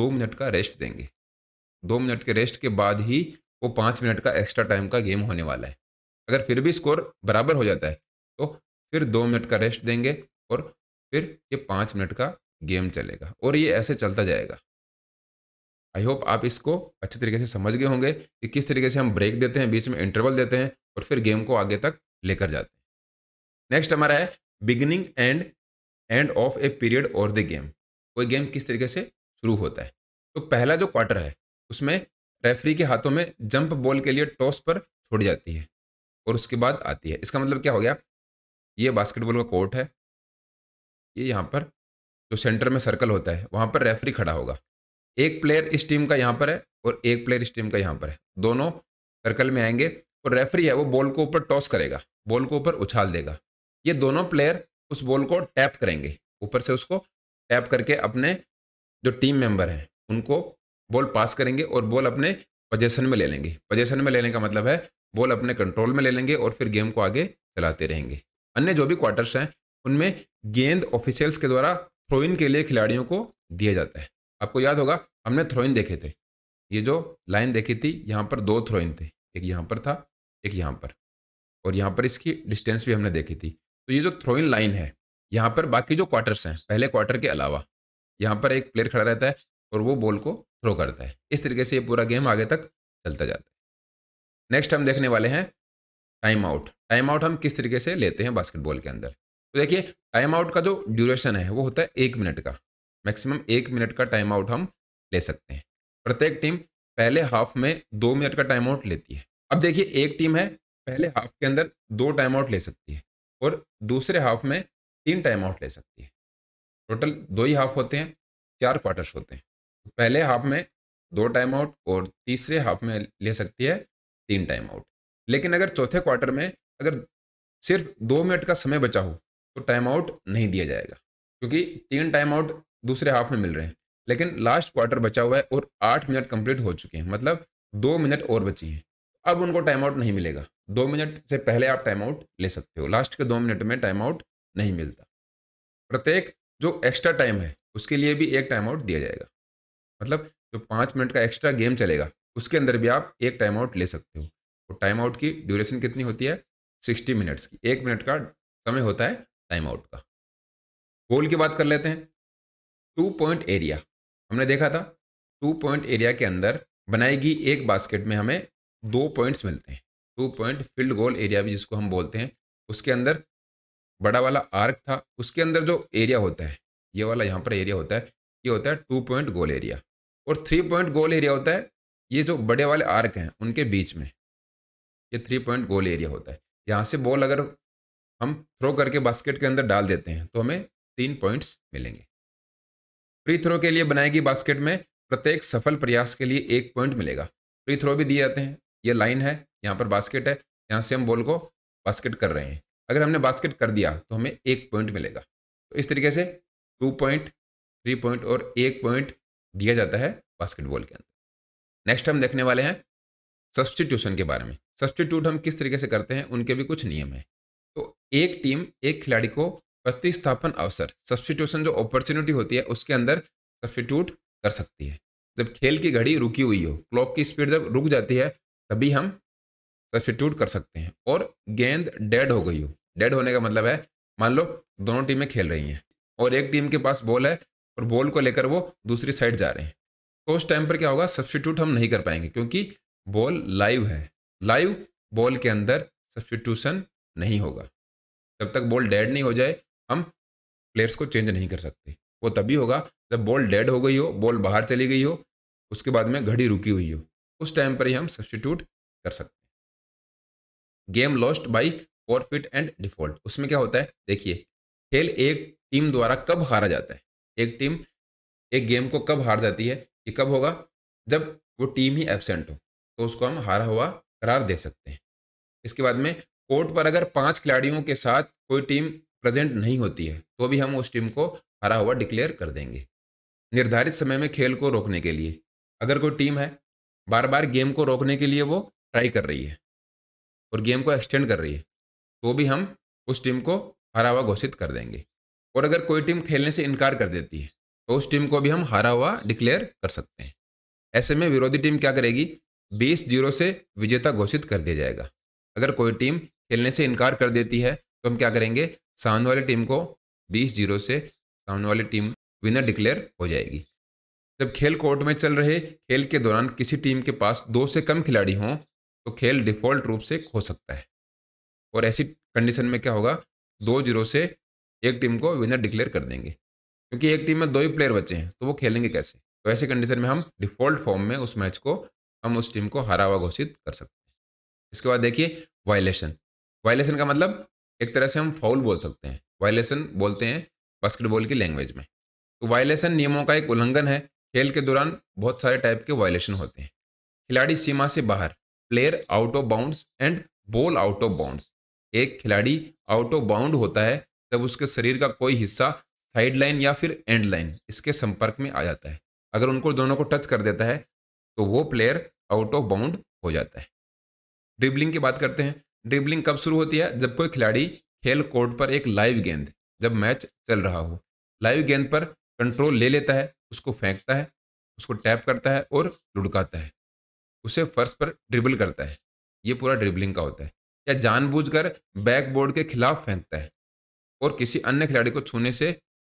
दो मिनट का रेस्ट देंगे दो मिनट के रेस्ट के बाद ही वो पाँच मिनट का एक्स्ट्रा टाइम का गेम होने वाला है अगर फिर भी स्कोर बराबर हो जाता है तो फिर दो मिनट का रेस्ट देंगे और फिर ये पाँच मिनट का गेम चलेगा और ये ऐसे चलता जाएगा आई होप आप इसको अच्छे तरीके से समझ गए होंगे कि किस तरीके से हम ब्रेक देते हैं बीच में इंटरवल देते हैं और फिर गेम को आगे तक लेकर जाते हैं नेक्स्ट हमारा है beginning and end of a period और द गेम कोई गेम किस तरीके से शुरू होता है तो पहला जो क्वार्टर है उसमें रेफरी के हाथों में जंप बॉल के लिए टॉस पर छोड़ जाती है और उसके बाद आती है इसका मतलब क्या हो गया ये बास्केटबॉल का कोर्ट है ये यहाँ पर जो सेंटर में सर्कल होता है वहाँ पर रेफरी खड़ा होगा एक प्लेयर इस टीम का यहाँ पर है और एक प्लेयर इस टीम का यहाँ पर है दोनों सर्कल में आएंगे और रेफरी है वो बॉल को ऊपर टॉस करेगा बॉल को ऊपर उछाल देगा ये दोनों प्लेयर उस बॉल को टैप करेंगे ऊपर से उसको टैप करके अपने जो टीम मेंबर हैं उनको बॉल पास करेंगे और बॉल अपने पोजेशन में ले लेंगे पोजेशन में लेने का मतलब है बॉल अपने कंट्रोल में ले लेंगे और फिर गेम को आगे चलाते रहेंगे अन्य जो भी क्वार्टर्स हैं उनमें गेंद ऑफिशियल्स के द्वारा थ्रोइन के लिए खिलाड़ियों को दिया जाता है आपको याद होगा हमने थ्रोइन देखे थे ये जो लाइन देखी थी यहाँ पर दो थ्रोइन थे एक यहाँ पर था एक यहाँ पर और यहाँ पर इसकी डिस्टेंस भी हमने देखी थी तो ये जो थ्रोइन लाइन है यहाँ पर बाकी जो क्वार्टर्स हैं पहले क्वार्टर के अलावा यहाँ पर एक प्लेयर खड़ा रहता है और वो बॉल को थ्रो करता है इस तरीके से ये पूरा गेम आगे तक चलता जाता है नेक्स्ट हम देखने वाले हैं टाइम आउट टाइम आउट हम किस तरीके से लेते हैं बास्केटबॉल के अंदर तो देखिए टाइम आउट का जो ड्यूरेशन है वो होता है एक मिनट का मैक्सिमम एक मिनट का टाइम आउट हम ले सकते हैं प्रत्येक टीम पहले हाफ में दो मिनट का टाइम आउट लेती है अब देखिए एक टीम है पहले हाफ के अंदर दो टाइम आउट ले सकती है और दूसरे हाफ में तीन टाइम आउट ले सकती है टोटल दो ही हाफ होते हैं चार क्वार्टर्स होते हैं पहले हाफ में दो टाइम आउट और तीसरे हाफ में ले सकती है तीन टाइम आउट लेकिन अगर चौथे क्वार्टर में अगर सिर्फ दो मिनट का समय बचा हो तो टाइम आउट नहीं दिया जाएगा क्योंकि तीन टाइम आउट दूसरे हाफ में मिल रहे हैं लेकिन लास्ट क्वार्टर बचा हुआ है और आठ मिनट कंप्लीट हो चुके हैं मतलब दो मिनट और बची हैं अब उनको टाइम आउट नहीं मिलेगा दो मिनट से पहले आप टाइम आउट ले सकते हो लास्ट के दो मिनट में टाइम आउट नहीं मिलता प्रत्येक जो एक्स्ट्रा टाइम है उसके लिए भी एक टाइम आउट दिया जाएगा मतलब जो पाँच मिनट का एक्स्ट्रा गेम चलेगा उसके अंदर भी आप एक टाइम आउट ले सकते हो तो टाइम आउट की ड्यूरेशन कितनी होती है सिक्सटी मिनट्स की एक मिनट का समय होता है टाइम आउट का गोल की बात कर लेते हैं टू पॉइंट एरिया हमने देखा था टू पॉइंट एरिया के अंदर बनाई गई एक बास्केट में हमें दो पॉइंट्स मिलते हैं two point field goal area भी जिसको हम बोलते हैं उसके अंदर बड़ा वाला आर्क था उसके अंदर जो एरिया होता है ये वाला यहाँ पर एरिया होता है ये होता है टू पॉइंट गोल एरिया और थ्री पॉइंट गोल एरिया होता है ये जो बड़े वाले आर्क हैं उनके बीच में ये थ्री पॉइंट गोल एरिया होता है यहाँ से बॉल अगर हम थ्रो करके बास्केट के अंदर डाल देते हैं तो हमें तीन पॉइंट्स मिलेंगे फ्री थ्रो के लिए बनाएगी बास्केट में प्रत्येक सफल प्रयास के लिए एक पॉइंट मिलेगा फ्री थ्रो भी दिए जाते हैं ये लाइन है यहाँ पर बास्केट है यहाँ से हम बॉल को बास्केट कर रहे हैं अगर हमने बास्केट कर दिया तो हमें एक पॉइंट मिलेगा तो इस तरीके से टू पॉइंट थ्री पॉइंट और एक पॉइंट दिया जाता है बास्केटबॉल के अंदर नेक्स्ट हम देखने वाले हैं सब्सटीट्यूशन के बारे में सब्सटीट्यूट हम किस तरीके से करते हैं उनके भी कुछ नियम हैं तो एक टीम एक खिलाड़ी को प्रतिस्थापन अवसर सब्सटीट्यूशन जो अपॉर्चुनिटी होती है उसके अंदर सब्सटीट्यूट कर सकती है जब खेल की घड़ी रुकी हुई हो क्लॉक की स्पीड जब रुक जाती है तभी हम सब्सटीट्यूट कर सकते हैं और गेंद डेड हो गई हो डेड होने का मतलब है मान लो दोनों टीमें खेल रही हैं और एक टीम के पास बॉल है और बॉल को लेकर वो दूसरी साइड जा रहे हैं तो उस टाइम पर क्या होगा सब्सटीट्यूट हम नहीं कर पाएंगे क्योंकि बॉल लाइव है लाइव बॉल के अंदर सब्सटीट्यूशन नहीं होगा जब तक बॉल डेड नहीं हो जाए हम प्लेयर्स को चेंज नहीं कर सकते वो तभी होगा जब बॉल डेड हो गई हो बॉल बाहर चली गई हो उसके बाद में घड़ी रुकी हुई हो उस टाइम पर ही हम सब्सटीट्यूट कर सकते हैं game lost by fit and default उसमें क्या होता है देखिए खेल एक टीम द्वारा कब हारा जाता है एक टीम एक गेम को कब हार जाती है ये कब होगा जब वो टीम ही एबसेंट हो तो उसको हम हारा हुआ करार दे सकते हैं इसके बाद में कोर्ट पर अगर पांच खिलाड़ियों के साथ कोई टीम प्रेजेंट नहीं होती है तो भी हम उस टीम को हारा हुआ डिक्लेयर कर देंगे निर्धारित समय में खेल को रोकने के लिए अगर कोई टीम है बार बार गेम को रोकने के लिए वो ट्राई कर रही है और गेम को एक्सटेंड कर रही है तो भी हम उस टीम को हरा हुआ घोषित कर देंगे और अगर कोई टीम खेलने से इनकार कर देती है तो उस टीम को भी हम हारा हुआ डिक्लेयर कर सकते हैं ऐसे में विरोधी टीम क्या करेगी बीस जीरो से विजेता घोषित कर दिया जाएगा अगर कोई टीम खेलने से इनकार कर देती है तो हम क्या करेंगे सामने वाली टीम को बीस जीरो से सामने वाली टीम विनर डिक्लेयर हो जाएगी जब खेल कोर्ट में चल रहे खेल के दौरान किसी टीम के पास दो से कम खिलाड़ी हों तो खेल डिफॉल्ट रूप से खो सकता है और ऐसी कंडीशन में क्या होगा दो जीरो से एक टीम को विनर डिक्लेयर कर देंगे क्योंकि एक टीम में दो ही प्लेयर बचे हैं तो वो खेलेंगे कैसे तो ऐसे कंडीशन में हम डिफॉल्ट फॉर्म में उस मैच को हम उस टीम को हरा हुआ घोषित कर सकते हैं इसके बाद देखिए वायलेशन वायलेशन का मतलब एक तरह से हम फाउल बोल सकते हैं वायलेशन बोलते हैं बास्केटबॉल की लैंग्वेज में तो वायलेशन नियमों का एक उल्लंघन है खेल के दौरान बहुत सारे टाइप के वायलेशन होते हैं खिलाड़ी सीमा से बाहर player out of bounds and ball out of bounds एक खिलाड़ी आउट ऑफ बाउंड होता है जब उसके शरीर का कोई हिस्सा साइड लाइन या फिर एंड लाइन इसके संपर्क में आ जाता है अगर उनको दोनों को टच कर देता है तो वो प्लेयर आउट ऑफ बाउंड हो जाता है ड्रिबलिंग की बात करते हैं ड्रिबलिंग कब शुरू होती है जब कोई खिलाड़ी खेल कोर्ट पर एक लाइव गेंद जब मैच चल रहा हो लाइव गेंद पर कंट्रोल ले लेता है उसको फेंकता है उसको टैप करता है और लुढ़काता है उसे फर्श पर ड्रिबल करता है ये पूरा ड्रिबलिंग का होता है या जानबूझकर बैकबोर्ड के खिलाफ फेंकता है और किसी अन्य खिलाड़ी को छूने से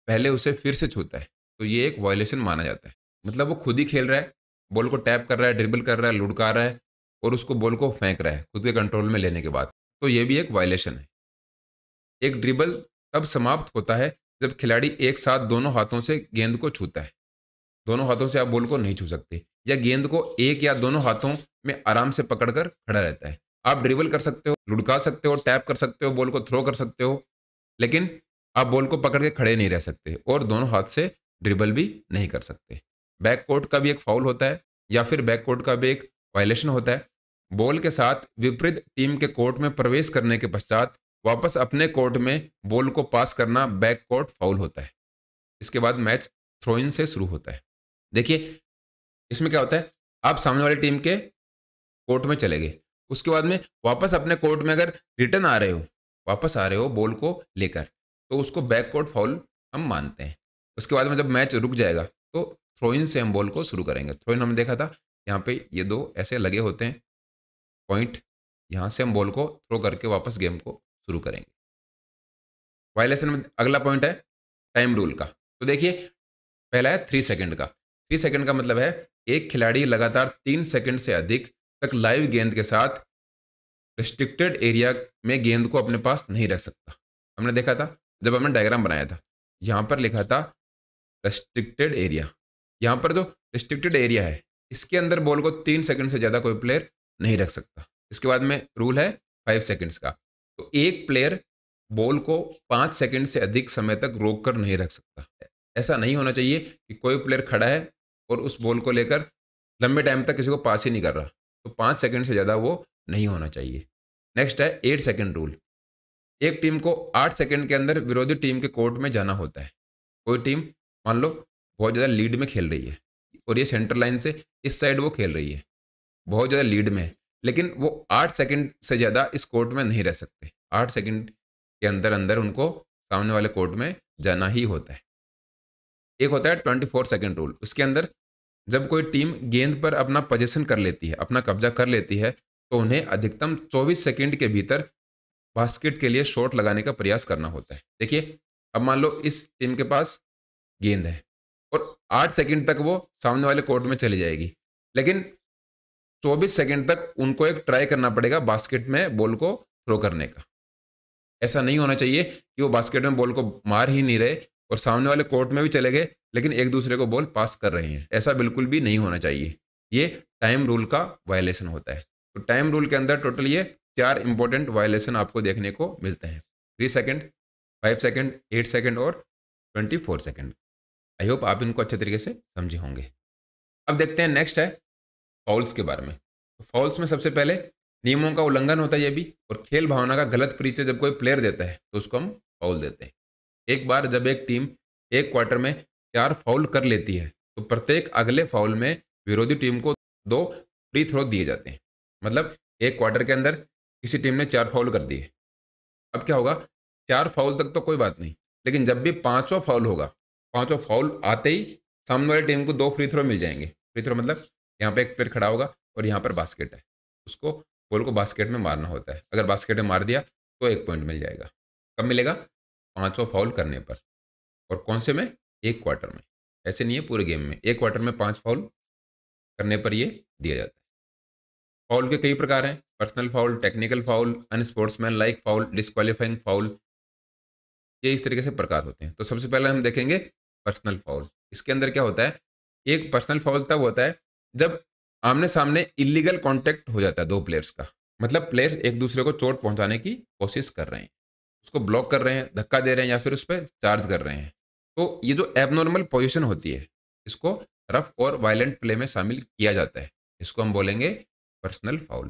पहले उसे फिर से छूता है तो ये एक वायलेशन माना जाता है मतलब वो खुद ही खेल रहा है बॉल को टैप कर रहा है ड्रिबल कर रहा है लुढ़का रहा है और उसको बॉल को फेंक रहा है खुद के कंट्रोल में लेने के बाद तो ये भी एक वायलेशन है एक ड्रिबल तब समाप्त होता है जब खिलाड़ी एक साथ दोनों हाथों से गेंद को छूता है दोनों हाथों से आप बॉल को नहीं छू सकते या गेंद को एक या दोनों हाथों में आराम से पकड़कर खड़ा रहता है आप ड्रिबल कर सकते हो लुढ़का सकते हो टैप कर सकते हो बॉल को थ्रो कर सकते हो लेकिन आप बॉल को पकड़ के खड़े नहीं रह सकते और दोनों हाथ से ड्रिबल भी नहीं कर सकते बैक कोर्ट का भी एक फाउल होता है या फिर बैक कोर्ट का भी एक वायलेशन होता है बॉल के साथ विपरीत टीम के कोर्ट में प्रवेश करने के पश्चात वापस अपने कोर्ट में बॉल को पास करना बैक कोर्ट फाउल होता है इसके बाद मैच थ्रो इन से शुरू होता है देखिए इसमें क्या होता है आप सामने वाली टीम के कोर्ट में चले गए उसके बाद में वापस अपने कोर्ट में अगर रिटर्न आ रहे हो वापस आ रहे हो बॉल को लेकर तो उसको बैकवर्ड फॉल हम मानते हैं उसके बाद में जब मैच रुक जाएगा तो थ्रोइन से हम बॉल को शुरू करेंगे थ्रोइन हमने देखा था यहाँ पे ये दो ऐसे लगे होते हैं पॉइंट यहाँ से हम बॉल को थ्रो करके वापस गेम को शुरू करेंगे वायलेशन में अगला पॉइंट है टाइम रूल का तो देखिए पहला है थ्री सेकेंड का थ्री सेकेंड का मतलब है एक खिलाड़ी लगातार तीन सेकेंड से अधिक तक लाइव गेंद के साथ रिस्ट्रिक्टेड एरिया में गेंद को अपने पास नहीं रख सकता हमने देखा था जब हमने डायग्राम बनाया था यहाँ पर लिखा था रेस्ट्रिक्टेड एरिया यहाँ पर जो रिस्ट्रिक्टेड एरिया है इसके अंदर बॉल को तीन सेकंड से ज़्यादा कोई प्लेयर नहीं रख सकता इसके बाद में रूल है फाइव सेकंड्स का तो एक प्लेयर बॉल को पाँच सेकंड से अधिक समय तक रोक कर नहीं रख सकता ऐसा नहीं होना चाहिए कि कोई प्लेयर खड़ा है और उस बॉल को लेकर लंबे टाइम तक किसी को पास ही नहीं कर रहा तो पाँच सेकंड से ज़्यादा वो नहीं होना चाहिए नेक्स्ट है एट सेकंड रूल एक टीम को आठ सेकंड के अंदर विरोधी टीम के कोर्ट में जाना होता है कोई टीम मान लो बहुत ज़्यादा लीड में खेल रही है और ये सेंटर लाइन से इस साइड वो खेल रही है बहुत ज़्यादा लीड में है लेकिन वो आठ सेकंड से ज़्यादा इस कोर्ट में नहीं रह सकते आठ सेकंड के अंदर अंदर उनको सामने वाले कोर्ट में जाना ही होता है एक होता है ट्वेंटी फोर सेकेंड रूल उसके अंदर जब कोई टीम गेंद पर अपना पोजेशन कर लेती है अपना कब्जा कर लेती है तो उन्हें अधिकतम 24 सेकंड के भीतर बास्केट के लिए शॉट लगाने का प्रयास करना होता है देखिए अब मान लो इस टीम के पास गेंद है और आठ सेकेंड तक वो सामने वाले कोर्ट में चली जाएगी लेकिन चौबीस सेकेंड तक उनको एक ट्राई करना पड़ेगा बास्केट में बॉल को थ्रो करने का ऐसा नहीं होना चाहिए कि वो बास्केट में बॉल को मार ही नहीं रहे और सामने वाले कोर्ट में भी चले गए लेकिन एक दूसरे को बॉल पास कर रहे हैं ऐसा बिल्कुल भी नहीं होना चाहिए ये टाइम रूल का वायलेशन होता है तो टाइम रूल के अंदर टोटल ये चार इंपॉर्टेंट वायलेशन आपको देखने को मिलते हैं three second five second eight second और twenty four second I hope आप इनको अच्छे तरीके से समझे होंगे अब देखते हैं नेक्स्ट है फॉल्स के बारे में तो फॉल्स में सबसे पहले नियमों का उल्लंघन होता है ये भी और खेल भावना का गलत परिचय जब कोई प्लेयर देता है तो उसको हम फॉल देते हैं एक बार जब एक टीम एक क्वार्टर में चार फाउल कर लेती है तो प्रत्येक अगले फाउल में विरोधी टीम को दो फ्री थ्रो दिए जाते हैं मतलब एक क्वार्टर के अंदर किसी टीम ने चार फाउल कर दिए अब क्या होगा चार फाउल तक तो कोई बात नहीं लेकिन जब भी पाँचों फाउल होगा पाँचों फाउल आते ही सामने वाली टीम को दो फ्री थ्रो मिल जाएंगे फ्री थ्रो मतलब यहाँ पे एक पेड़ खड़ा होगा और यहाँ पर बास्केट है उसको बॉल को बास्केट में मारना होता है अगर बास्केट में मार दिया तो एक पॉइंट मिल जाएगा कब मिलेगा पाँचों फाउल करने पर और कौन से में एक क्वार्टर में ऐसे नहीं है पूरे गेम में एक क्वार्टर में पांच फाउल करने पर ये दिया जाता है फाउल के कई प्रकार हैं personal foul technical foul unsportsmanlike foul disqualifying foul ये इस तरीके से प्रकार होते हैं तो सबसे पहले हम देखेंगे पर्सनल फाउल इसके अंदर क्या होता है एक पर्सनल फाउल तब होता है जब आमने सामने इलीगल कॉन्टैक्ट हो जाता है दो प्लेयर्स का मतलब प्लेयर्स एक दूसरे को चोट पहुंचाने की कोशिश कर रहे हैं उसको ब्लॉक कर रहे हैं धक्का दे रहे हैं या फिर उस पर चार्ज कर रहे हैं तो ये जो एबनॉर्मल पोजिशन होती है इसको रफ और वायलेंट प्ले में शामिल किया जाता है इसको हम बोलेंगे पर्सनल फाउल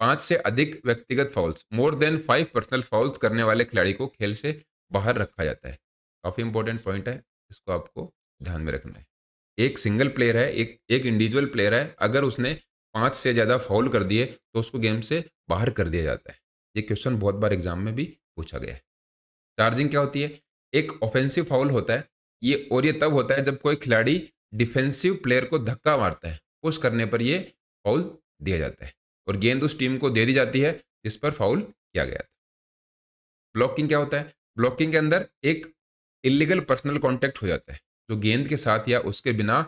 पांच से अधिक व्यक्तिगत fouls more than five personal fouls करने वाले खिलाड़ी को खेल से बाहर रखा जाता है काफ़ी इंपॉर्टेंट पॉइंट है इसको आपको ध्यान में रखना है एक सिंगल प्लेयर है एक एक इंडिविजुअल प्लेयर है अगर उसने पाँच से ज़्यादा फाउल कर दिए तो उसको गेम से बाहर कर दिया जाता है ये क्वेश्चन बहुत बार एग्जाम में भी पूछा गया है चार्जिंग क्या होती है एक ऑफेंसिव फाउल होता है ये और ये तब होता है जब कोई खिलाड़ी डिफेंसिव प्लेयर को धक्का मारता है पुश करने पर ये फाउल दिया जाता है और गेंद उस टीम को दे दी जाती है जिस पर फाउल किया गया था ब्लॉकिंग क्या होता है ब्लॉकिंग के अंदर एक इलीगल पर्सनल कॉन्टैक्ट हो जाता है जो गेंद के साथ या उसके बिना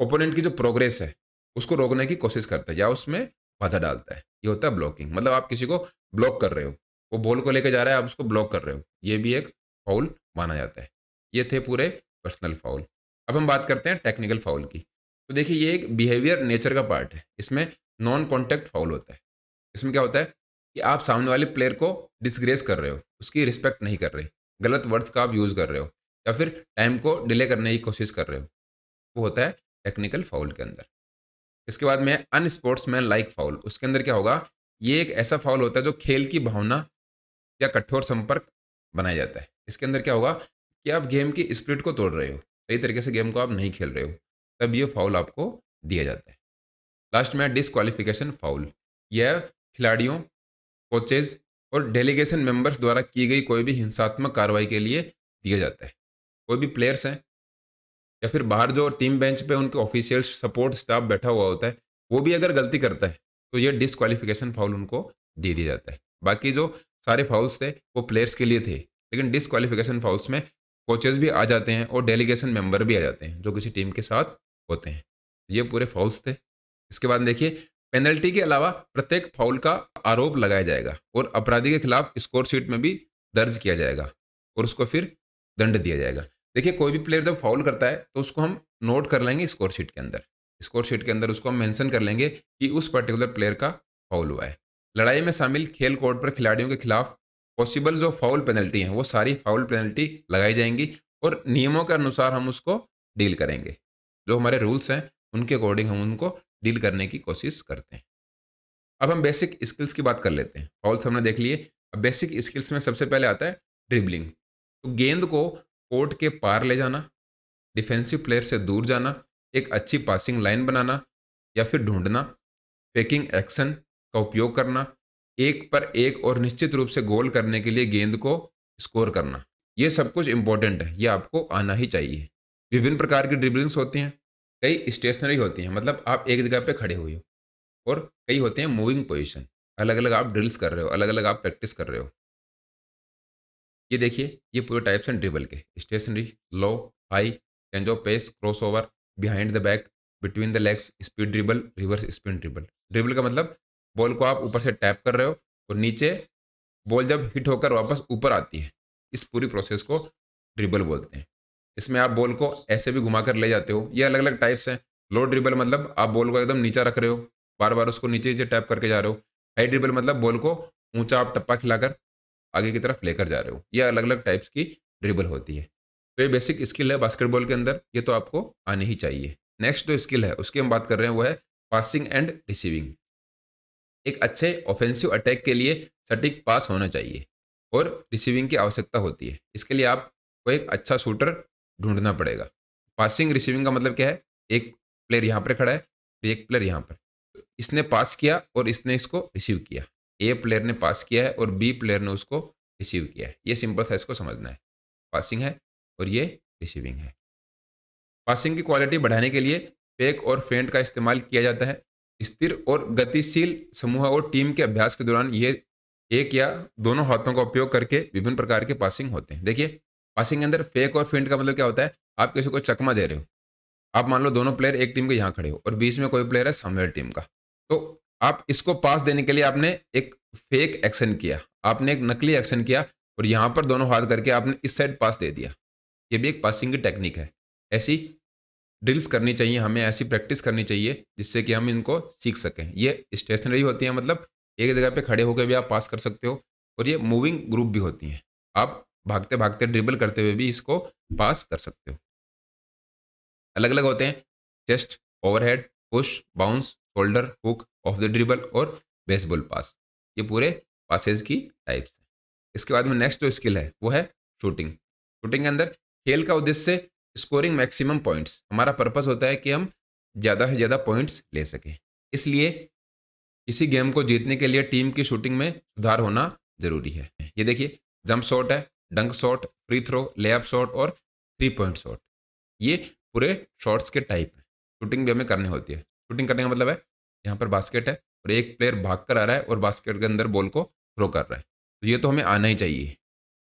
ओपोनेंट की जो प्रोग्रेस है उसको रोकने की कोशिश करता है या उसमें बाधा डालता है ये होता है ब्लॉकिंग मतलब आप किसी को ब्लॉक कर रहे हो वो बॉल को लेकर जा रहा है आप उसको ब्लॉक कर रहे हो ये भी एक फाउल माना जाता है ये थे पूरे पर्सनल फाउल अब हम बात करते हैं टेक्निकल फाउल की तो देखिए ये एक बिहेवियर नेचर का पार्ट है इसमें नॉन कॉन्टैक्ट फाउल होता है इसमें क्या होता है कि आप सामने वाले प्लेयर को डिसग्रेस कर रहे हो उसकी रिस्पेक्ट नहीं कर रहे गलत वर्ड्स का आप यूज़ कर रहे हो या फिर टाइम को डिले करने की कोशिश कर रहे हो वो होता है टेक्निकल फाउल के अंदर इसके बाद में अनस्पोर्ट्समैन लाइक फाउल उसके अंदर क्या होगा ये एक ऐसा फाउल होता है जो खेल की भावना या कठोर संपर्क बनाया जाता है इसके अंदर क्या होगा कि आप गेम की स्प्रिट को तोड़ रहे हो सही तरीके से गेम को आप नहीं खेल रहे हो तब ये फाउल आपको दिया जाता है लास्ट में डिसक्वालिफिकेशन फाउल यह खिलाड़ियों कोचेज और डेलीगेशन मेंबर्स द्वारा की गई कोई भी हिंसात्मक कार्रवाई के लिए दिया जाता है कोई भी प्लेयर्स हैं या फिर बाहर जो टीम बेंच पे उनके ऑफिशियल सपोर्ट स्टाफ बैठा हुआ होता है वो भी अगर गलती करता है तो ये डिसक्वालिफिकेशन फाउल उनको दे दिया जाता है बाकी जो सारे फाउल्स थे वो प्लेयर्स के लिए थे लेकिन डिसक्वालिफिकेशन फाउल्स में कोचेज भी आ जाते हैं और डेलीगेशन मेंबर भी आ जाते हैं जो किसी टीम के साथ होते हैं ये पूरे फाउल्स थे इसके बाद देखिए पेनल्टी के अलावा प्रत्येक फाउल का आरोप लगाया जाएगा और अपराधी के खिलाफ स्कोर शीट में भी दर्ज किया जाएगा और उसको फिर दंड दिया जाएगा देखिए कोई भी प्लेयर जब फाउल करता है तो उसको हम नोट कर लेंगे स्कोर शीट के अंदर स्कोर शीट के अंदर उसको हम मेंशन कर लेंगे कि उस पर्टिकुलर प्लेयर का फाउल हुआ है लड़ाई में शामिल खेल कोर्ट पर खिलाड़ियों के खिलाफ पॉसिबल जो फाउल पेनल्टी हैं वो सारी फाउल पेनल्टी लगाई जाएंगी और नियमों के अनुसार हम उसको डील करेंगे जो हमारे रूल्स हैं उनके अकॉर्डिंग हम उनको डील करने की कोशिश करते हैं अब हम बेसिक स्किल्स की बात कर लेते हैं फाउल्स हमने देख लिए अब बेसिक स्किल्स में सबसे पहले आता है ड्रिबलिंग तो गेंद को कोर्ट के पार ले जाना डिफेंसिव प्लेयर से दूर जाना एक अच्छी पासिंग लाइन बनाना या फिर ढूंढना पेकिंग एक्शन का उपयोग करना एक पर एक और निश्चित रूप से गोल करने के लिए गेंद को स्कोर करना ये सब कुछ इंपॉर्टेंट है ये आपको आना ही चाहिए विभिन्न प्रकार की ड्रिबलिंग्स होती हैं कई स्टेशनरी होती हैं मतलब आप एक जगह पे खड़े हुए हो और कई होते हैं मूविंग पोजिशन अलग अलग आप ड्रिल्स कर रहे हो अलग अलग आप प्रैक्टिस कर रहे हो ये देखिए ये पूरे टाइप्स हैं ड्रिबल के stationary low high change of pace cross over behind the back between the legs speed dribble reverse spin dribble dribble का मतलब बॉल को आप ऊपर से टैप कर रहे हो और नीचे बॉल जब हिट होकर वापस ऊपर आती है इस पूरी प्रोसेस को ड्रिबल बोलते हैं इसमें आप बॉल को ऐसे भी घुमा कर ले जाते हो ये अलग अलग टाइप्स हैं लो ड्रिबल मतलब आप बॉल को एकदम नीचा रख रहे हो बार बार उसको नीचे नीचे टैप करके जा रहे हो हाई ड्रिबल मतलब बॉल को ऊंचा आप टप्पा खिलाकर आगे की तरफ लेकर जा रहे हो ये अलग अलग टाइप्स की ड्रिबल होती है तो ये बेसिक स्किल है बास्केटबॉल के अंदर ये तो आपको आनी ही चाहिए नेक्स्ट जो स्किल है उसकी हम बात कर रहे हैं वो है पासिंग एंड रिसीविंग एक अच्छे ऑफेंसिव अटैक के लिए सटीक पास होना चाहिए और रिसीविंग की आवश्यकता होती है इसके लिए आपको एक अच्छा शूटर ढूंढना पड़ेगा पासिंग रिसीविंग का मतलब क्या है एक प्लेयर यहाँ पर खड़ा है तो एक प्लेयर यहाँ पर इसने पास किया और इसने इसको रिसीव किया ए प्लेयर ने पास किया है और बी प्लेयर ने उसको रिसीव किया है ये सिंपल सा इसको समझना है पासिंग है और ये रिसीविंग है पासिंग की क्वालिटी बढ़ाने के लिए फेक और फेंट का इस्तेमाल किया जाता है स्थिर और गतिशील समूह और टीम के अभ्यास के दौरान ये एक या दोनों हाथों का उपयोग करके विभिन्न प्रकार के पासिंग होते हैं देखिए पासिंग के अंदर फेक और फिंट का मतलब क्या होता है आप किसी को चकमा दे रहे हो आप मान लो दोनों प्लेयर एक टीम के यहाँ खड़े हो और बीच में कोई प्लेयर है सामवेयर टीम का तो आप इसको पास देने के लिए आपने एक फेक एक्शन किया आपने एक नकली एक्शन किया और यहाँ पर दोनों हाथ करके आपने इस साइड पास दे दिया ये भी एक पासिंग की टेक्निक है ऐसी ड्रिल्स करनी चाहिए हमें ऐसी प्रैक्टिस करनी चाहिए जिससे कि हम इनको सीख सकें ये स्टेशनरी होती है मतलब एक जगह पे खड़े होकर भी आप पास कर सकते हो और ये मूविंग ग्रुप भी होती हैं आप भागते भागते ड्रिबल करते हुए भी इसको पास कर सकते हो अलग अलग होते हैं chest overhead push bounce shoulder hook off the dribble और बेसबॉल पास ये पूरे पासेज की टाइप्स हैं इसके बाद में नेक्स्ट जो स्किल है वो है शूटिंग शूटिंग के अंदर खेल का उद्देश्य स्कोरिंग मैक्सिमम पॉइंट्स हमारा पर्पस होता है कि हम ज़्यादा से ज़्यादा पॉइंट्स ले सकें इसलिए इसी गेम को जीतने के लिए टीम की शूटिंग में सुधार होना जरूरी है ये देखिए जंप शॉट है dunk shot free throw layup shot और थ्री पॉइंट शॉट ये पूरे शॉट्स के टाइप हैं शूटिंग भी हमें करनी होती है शूटिंग करने का मतलब है यहाँ पर बास्केट है और एक प्लेयर भाग कर आ रहा है और बास्केट के अंदर बॉल को थ्रो कर रहा है तो ये तो हमें आना ही चाहिए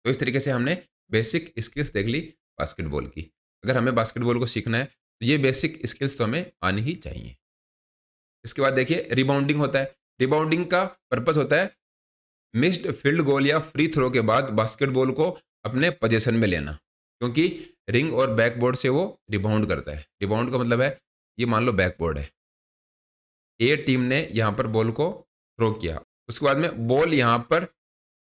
तो इस तरीके से हमने बेसिक स्किल्स देख ली बास्केटबॉल की अगर हमें बास्केटबॉल को सीखना है तो ये बेसिक स्किल्स तो हमें आनी ही चाहिए इसके बाद देखिए रिबाउंडिंग होता है रिबाउंडिंग का पर्पज होता है मिस्ड फील्ड गोल या फ्री थ्रो के बाद बास्केटबॉल को अपने पोजेशन में लेना क्योंकि रिंग और बैकबोर्ड से वो रिबाउंड करता है रिबाउंड का मतलब है ये मान लो बैकबोर्ड है ए टीम ने यहाँ पर बॉल को थ्रो किया उसके बाद में बॉल यहाँ पर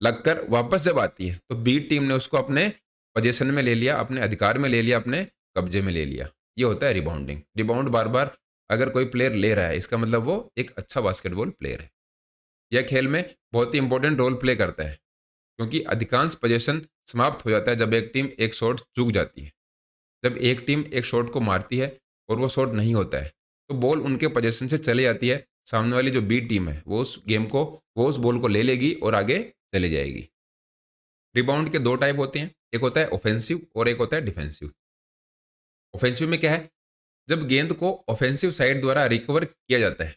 लगकर वापस जब आती है तो बी टीम ने उसको अपने पोजेशन में ले लिया अपने अधिकार में ले लिया अपने कब्जे में ले लिया ये होता है रिबाउंडिंग रिबाउंड बार बार अगर कोई प्लेयर ले रहा है इसका मतलब वो एक अच्छा बास्केटबॉल प्लेयर है यह खेल में बहुत ही इंपॉर्टेंट रोल प्ले करता है क्योंकि अधिकांश पोजेशन समाप्त हो जाता है जब एक टीम एक शॉट चूक जाती है जब एक टीम एक शॉट को मारती है और वो शॉट नहीं होता है तो बॉल उनके पोजेशन से चली जाती है सामने वाली जो बी टीम है वो उस गेम को वो उस बॉल को ले लेगी और आगे चले जाएगी रिबाउंड के दो टाइप होते हैं एक होता है ऑफेंसिव और एक होता है डिफेंसिव ऑफेंसिव में क्या है जब गेंद को ऑफेंसिव साइड द्वारा रिकवर किया जाता है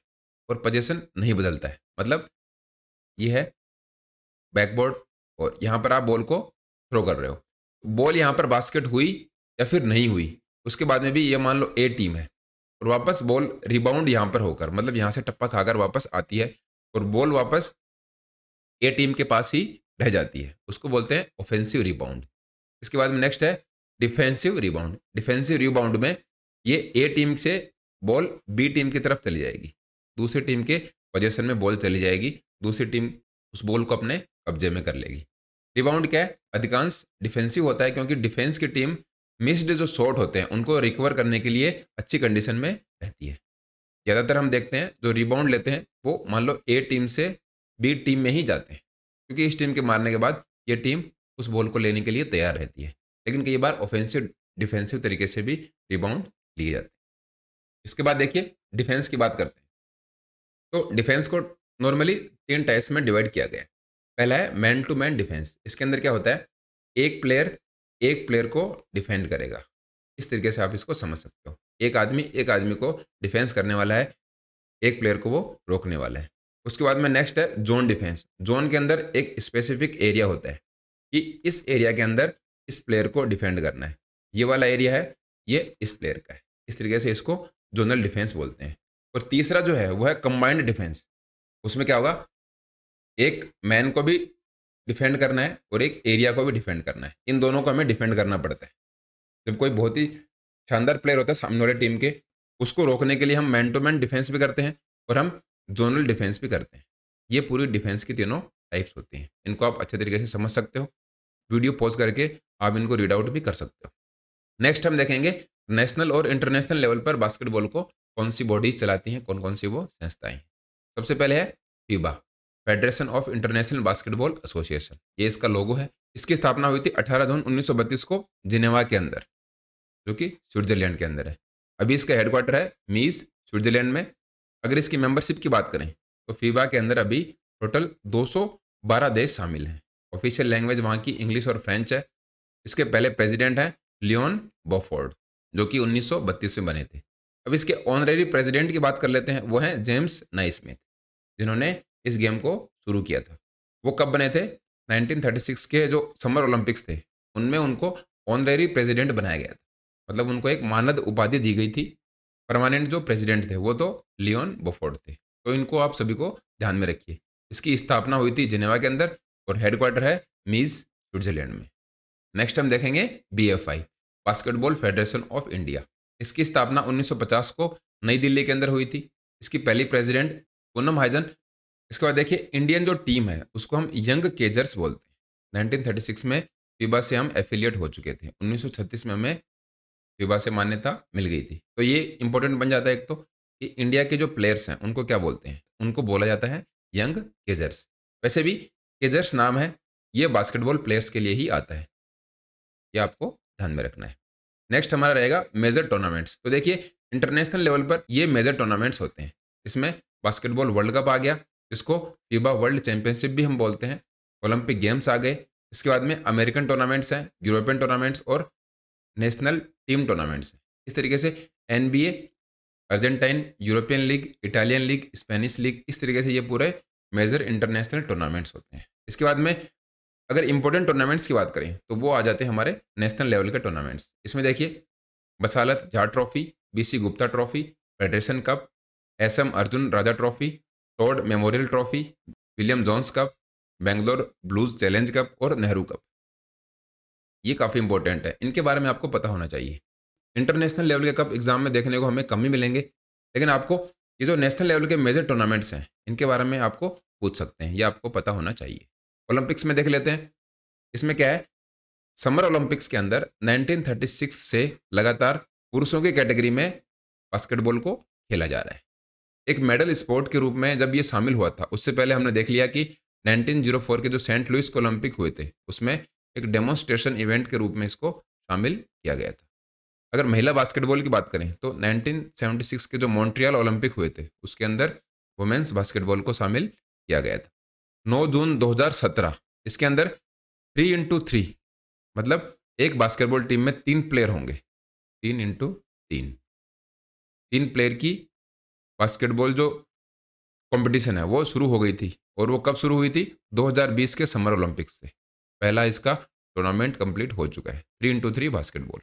और पोजेशन नहीं बदलता है मतलब ये है बैकबोर्ड और यहाँ पर आप बॉल को थ्रो कर रहे हो बॉल यहाँ पर बास्केट हुई या फिर नहीं हुई उसके बाद में भी ये मान लो ए टीम है और वापस बॉल रिबाउंड यहाँ पर होकर मतलब यहाँ से टप्पा खाकर वापस आती है और बॉल वापस ए टीम के पास ही रह जाती है उसको बोलते हैं ऑफेंसिव रिबाउंड इसके बाद में नेक्स्ट है डिफेंसिव रिबाउंड डिफेंसिव रिबाउंड में ये ए टीम से बॉल बी टीम की तरफ चली जाएगी दूसरी टीम के पोजेशन में बॉल चली जाएगी दूसरी टीम उस बॉल को अपने कब्जे में कर लेगी रिबाउंड क्या है अधिकांश डिफेंसिव होता है क्योंकि डिफेंस की टीम मिस्ड जो शॉट होते हैं उनको रिकवर करने के लिए अच्छी कंडीशन में रहती है ज़्यादातर हम देखते हैं जो रिबाउंड लेते हैं वो मान लो ए टीम से बी टीम में ही जाते हैं क्योंकि इस टीम के मारने के बाद ये टीम उस बॉल को लेने के लिए तैयार रहती है लेकिन कई बार ऑफेंसिव डिफेंसिव तरीके से भी रिबाउंड लिए जाते हैं इसके बाद देखिए डिफेंस की बात करते हैं तो डिफेंस को नॉर्मली तीन टाइप्स में डिवाइड किया गया है पहला है मैन टू मैन डिफेंस इसके अंदर क्या होता है एक प्लेयर एक प्लेयर को डिफेंड करेगा इस तरीके से आप इसको समझ सकते हो एक आदमी एक आदमी को डिफेंस करने वाला है एक प्लेयर को वो रोकने वाला है उसके बाद में नेक्स्ट है जोन डिफेंस जोन के अंदर एक स्पेसिफिक एरिया होता है कि इस एरिया के अंदर इस प्लेयर को डिफेंड करना है ये वाला एरिया है ये इस प्लेयर का है इस तरीके से इसको जोनल डिफेंस बोलते हैं और तीसरा जो है वह है कंबाइंड डिफेंस उसमें क्या होगा एक मैन को भी डिफेंड करना है और एक एरिया को भी डिफेंड करना है इन दोनों को हमें डिफेंड करना पड़ता है जब कोई बहुत ही शानदार प्लेयर होता है सामने वाले टीम के उसको रोकने के लिए हम मैन टू मैन डिफेंस भी करते हैं और हम जोनल डिफेंस भी करते हैं ये पूरी डिफेंस की तीनों टाइप्स होती हैं इनको आप अच्छे तरीके से समझ सकते हो वीडियो पॉज करके आप इनको रीड आउट भी कर सकते हो नेक्स्ट हम देखेंगे नेशनल और इंटरनेशनल लेवल पर बास्केटबॉल को कौन सी बॉडीज चलाती हैं कौन कौन सी वो संस्थाएं हैं सबसे पहले है FIBA federation of international basketball association ये इसका लोगो है इसकी स्थापना हुई थी 18 जून 1932 को जिनेवा के अंदर जो कि स्विट्जरलैंड के अंदर है अभी इसका हेडक्वार्टर है मीस स्विट्जरलैंड में अगर इसकी मेंबरशिप की बात करें तो फीबा के अंदर अभी टोटल दो देश शामिल हैं ऑफिशियल लैंग्वेज वहाँ की इंग्लिश और फ्रेंच है इसके पहले प्रेसिडेंट हैं लियोन बोफोर्ड जो कि 1932 में बने थे अब इसके ऑनरेरी प्रेसिडेंट की बात कर लेते हैं वो हैं जेम्स नाइस्मिथ जिन्होंने इस गेम को शुरू किया था वो कब बने थे 1936 के जो समर ओलंपिक्स थे उनमें उनको ऑनरेरी प्रेसिडेंट बनाया गया था मतलब उनको एक मानद उपाधि दी गई थी परमानेंट जो प्रेसिडेंट थे वो तो लियोन बोफोर्ड थे तो इनको आप सभी को ध्यान में रखिए इसकी स्थापना हुई थी जिनेवा के अंदर और हेडक्वार्टर है मीज स्विट्जरलैंड में नेक्स्ट हम देखेंगे BFI basketball federation of India इसकी स्थापना 1950 को नई दिल्ली के अंदर हुई थी इसकी पहली प्रेसिडेंट पूनम हाइजन इसके बाद देखिए इंडियन जो टीम है उसको हम यंग केजर्स बोलते हैं 1936 में फिबा से हम एफिलिएट हो चुके थे 1936 में हमें फिबा से मान्यता मिल गई थी तो ये इंपॉर्टेंट बन जाता है एक तो कि इंडिया के जो प्लेयर्स हैं उनको क्या बोलते हैं उनको बोला जाता है यंग केजर्स वैसे भी केजर्स नाम है ये बास्केटबॉल प्लेयर्स के लिए ही आता है ये आपको ध्यान में रखना है नेक्स्ट हमारा रहेगा मेजर टूर्नामेंट्स तो देखिए इंटरनेशनल लेवल पर ये मेजर टूर्नामेंट्स होते हैं इसमें बास्केटबॉल वर्ल्ड कप आ गया इसको फीबा वर्ल्ड चैंपियनशिप भी हम बोलते हैं ओलंपिक गेम्स आ गए इसके बाद में अमेरिकन टूर्नामेंट्स हैं यूरोपियन टूर्नामेंट्स और नेशनल टीम टूर्नामेंट्स हैं इस तरीके से an Argentine European league Italian league Spanish league इस तरीके से ये पूरे मेजर इंटरनेशनल टूर्नामेंट्स होते हैं इसके बाद में अगर इंपॉर्टेंट टूर्नामेंट्स की बात करें तो वो आ जाते हैं हमारे नेशनल लेवल के टूर्नामेंट्स इसमें देखिए Basalat Jha trophy BC Gupta trophy federation cup S M Arjun Raja trophy Todd memorial trophy William Johns cup Bangalore blues challenge cup और नेहरू कप ये काफ़ी इंपॉर्टेंट है इनके बारे में आपको पता होना चाहिए इंटरनेशनल लेवल के कप एग्जाम में देखने को हमें कम ही मिलेंगे लेकिन आपको ये जो नेशनल लेवल के मेजर टूर्नामेंट्स हैं इनके बारे में आपको पूछ सकते हैं या आपको पता होना चाहिए ओलंपिक्स में देख लेते हैं इसमें क्या है समर ओलंपिक्स के अंदर 1936 से लगातार पुरुषों की कैटेगरी में बास्केटबॉल को खेला जा रहा है एक मेडल स्पोर्ट के रूप में जब ये शामिल हुआ था उससे पहले हमने देख लिया कि 1904 के जो सेंट लुइस ओलंपिक हुए थे उसमें एक डेमोन्स्ट्रेशन इवेंट के रूप में इसको शामिल किया गया था अगर महिला बास्केटबॉल की बात करें तो 1976 के जो मॉन्ट्रियल ओलंपिक हुए थे उसके अंदर वुमेन्स बास्केटबॉल को शामिल किया गया था 9 जून 2017 इसके अंदर थ्री इंटू थ्री मतलब एक बास्केटबॉल टीम में तीन प्लेयर होंगे तीन इंटू तीन तीन प्लेयर की बास्केटबॉल जो कंपटीशन है वो शुरू हो गई थी और वो कब शुरू हुई थी 2020 के समर ओलंपिक्स से पहला इसका टूर्नामेंट कंप्लीट हो चुका है three into three basketball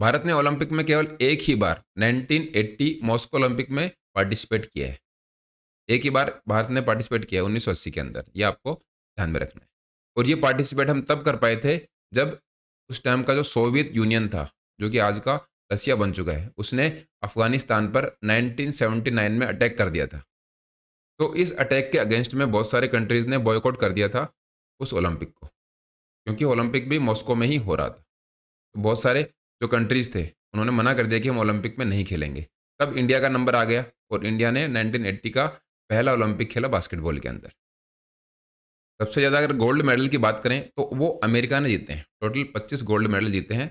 Bharat ने ओलंपिक में केवल एक ही बार 1980 मॉस्को ओलंपिक में पार्टिसिपेट किया है एक ही बार भारत ने पार्टिसिपेट किया है उन्नीस के अंदर ये आपको ध्यान में रखना है और ये पार्टिसिपेट हम तब कर पाए थे जब उस टाइम का जो सोवियत यूनियन था जो कि आज का रसिया बन चुका है उसने अफगानिस्तान पर 1979 में अटैक कर दिया था तो इस अटैक के अगेंस्ट में बहुत सारे कंट्रीज़ ने बॉयकॉट कर दिया था उस ओलंपिक को क्योंकि ओलंपिक भी मॉस्को में ही हो रहा था तो बहुत सारे जो कंट्रीज़ थे उन्होंने मना कर दिया कि हम ओलंपिक में नहीं खेलेंगे तब इंडिया का नंबर आ गया और इंडिया ने 1980 का पहला ओलंपिक खेला बास्केटबॉल के अंदर सबसे ज़्यादा अगर गोल्ड मेडल की बात करें तो वो अमेरिका ने जीते हैं टोटल 25 गोल्ड मेडल जीते हैं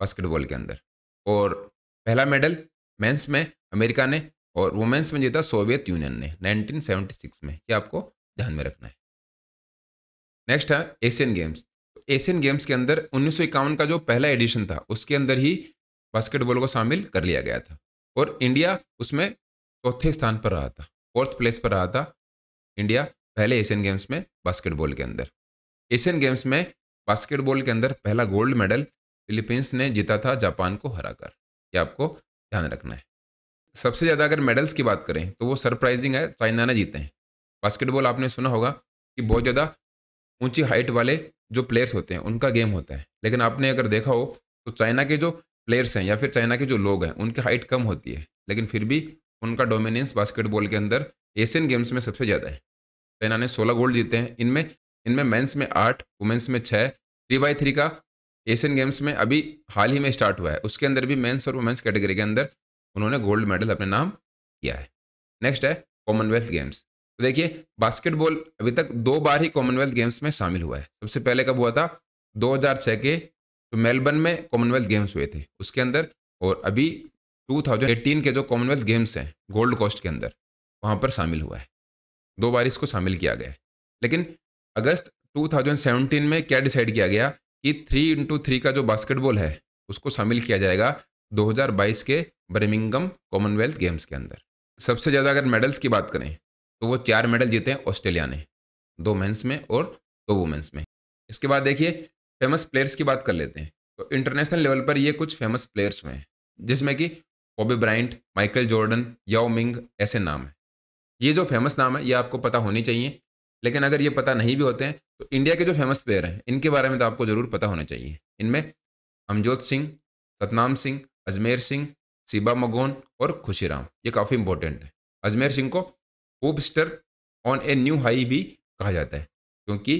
बास्केटबॉल के अंदर और पहला मेडल मेंस में अमेरिका ने और वुमेंस में जीता सोवियत यूनियन ने 1976 में ये आपको ध्यान में रखना है नेक्स्ट है एशियन गेम्स एशियन गेम्स के अंदर उन्नीस का जो पहला एडिशन था उसके अंदर ही बास्केटबॉल को शामिल कर लिया गया था और इंडिया उसमें चौथे स्थान पर रहा था फोर्थ प्लेस पर रहा था इंडिया पहले एशियन गेम्स में बास्केटबॉल के अंदर एशियन गेम्स में बास्केटबॉल के अंदर पहला गोल्ड मेडल फिलीपींस ने जीता था जापान को हराकर ये आपको ध्यान रखना है सबसे ज़्यादा अगर मेडल्स की बात करें तो वो सरप्राइजिंग है चाइना ने जीते हैं बास्केटबॉल आपने सुना होगा कि बहुत ज़्यादा ऊंची हाइट वाले जो प्लेयर्स होते हैं उनका गेम होता है लेकिन आपने अगर देखा हो तो चाइना के जो प्लेयर्स हैं या फिर चाइना के जो लोग हैं उनकी हाइट कम होती है लेकिन फिर भी उनका डोमिनेंस बास्केटबॉल के अंदर एशियन गेम्स में सबसे ज़्यादा है चाइना ने सोलह गोल्ड जीते हैं इनमें इनमें मेंस में आठ वुमेंस में छः थ्री बाई थ्री का एशियन गेम्स में अभी हाल ही में स्टार्ट हुआ है उसके अंदर भी मेंस और वुमेंस कैटेगरी के अंदर उन्होंने गोल्ड मेडल अपने नाम किया है नेक्स्ट है कॉमनवेल्थ गेम्स तो देखिए बास्केटबॉल अभी तक दो बार ही कॉमनवेल्थ गेम्स में शामिल हुआ है सबसे पहले कब हुआ था 2006 के तो मेलबर्न में कॉमनवेल्थ गेम्स हुए थे उसके अंदर और अभी 2018 के जो कॉमनवेल्थ गेम्स हैं गोल्ड कोस्ट के अंदर वहाँ पर शामिल हुआ है दो बार इसको शामिल किया गया है लेकिन अगस्त 2017 में क्या डिसाइड किया गया कि थ्री इंटू थ्री का जो बास्केटबॉल है उसको शामिल किया जाएगा 2022 के बर्मिंगम कॉमनवेल्थ गेम्स के अंदर सबसे ज़्यादा अगर मेडल्स की बात करें तो वो चार मेडल जीते हैं ऑस्ट्रेलिया ने दो मेंस में और दो वुमेंस में इसके बाद देखिए फेमस प्लेयर्स की बात कर लेते हैं तो इंटरनेशनल लेवल पर ये कुछ फेमस प्लेयर्स हुए हैं जिसमें कि ओबी Bryant Michael Jordan Yao Ming ऐसे नाम हैं ये जो फेमस नाम है ये आपको पता होनी चाहिए लेकिन अगर ये पता नहीं भी होते हैं तो इंडिया के जो फेमस प्लेयर हैं इनके बारे में तो आपको ज़रूर पता होना चाहिए इनमें अमजोत सिंह सतनाम सिंह अजमेर सिंह सिबा मगोन और खुशीराम ये काफ़ी इंपॉर्टेंट है अजमेर सिंह को कोबस्टर ऑन ए न्यू हाई भी कहा जाता है क्योंकि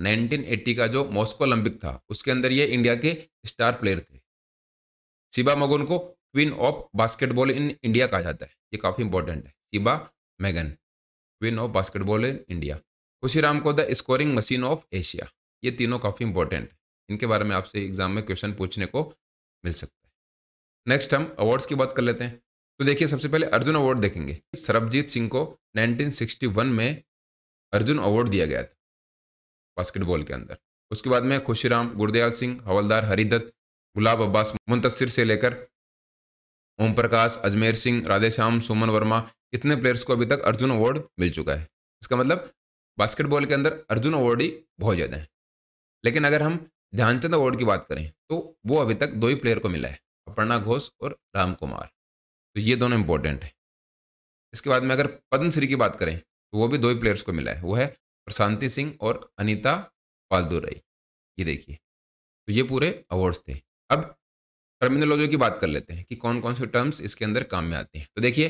1980 का जो मॉस्को ओलंपिक था उसके अंदर ये इंडिया के स्टार प्लेयर थे शिबा मगन को queen of basketball in India कहा जाता है ये काफ़ी इंपॉर्टेंट है Shiba Maggon queen of basketball in India Khushiram को the scoring machine of Asia ये तीनों काफ़ी इंपॉर्टेंट है इनके बारे में आपसे एग्जाम में क्वेश्चन पूछने को मिल सकता है नेक्स्ट हम अवार्ड्स की बात कर लेते हैं तो देखिए सबसे पहले अर्जुन अवार्ड देखेंगे सरबजीत सिंह को 1961 में अर्जुन अवार्ड दिया गया था बास्केटबॉल के अंदर उसके बाद में खुशीराम गुरदयाल सिंह हवलदार हरिदत्त गुलाब अब्बास मुंतसर से लेकर ओम प्रकाश अजमेर सिंह राधेश्याम सुमन वर्मा इतने प्लेयर्स को अभी तक अर्जुन अवार्ड मिल चुका है इसका मतलब बास्केटबॉल के अंदर अर्जुन अवार्ड ही बहुत ज़्यादा है लेकिन अगर हम ध्यानचंद अवार्ड की बात करें तो वो अभी तक दो ही प्लेयर को मिला है अपर्णा घोष और राम कुमार तो ये दोनों इंपॉर्टेंट है इसके बाद में अगर पद्मश्री की बात करें तो वो भी दो ही प्लेयर्स को मिला है वो है प्रशांति सिंह और अनिता पालदुरई ये देखिए तो ये पूरे अवार्ड्स थे अब टर्मिनोलॉजी की बात कर लेते हैं कि कौन कौन से टर्म्स इसके अंदर काम में आते हैं तो देखिए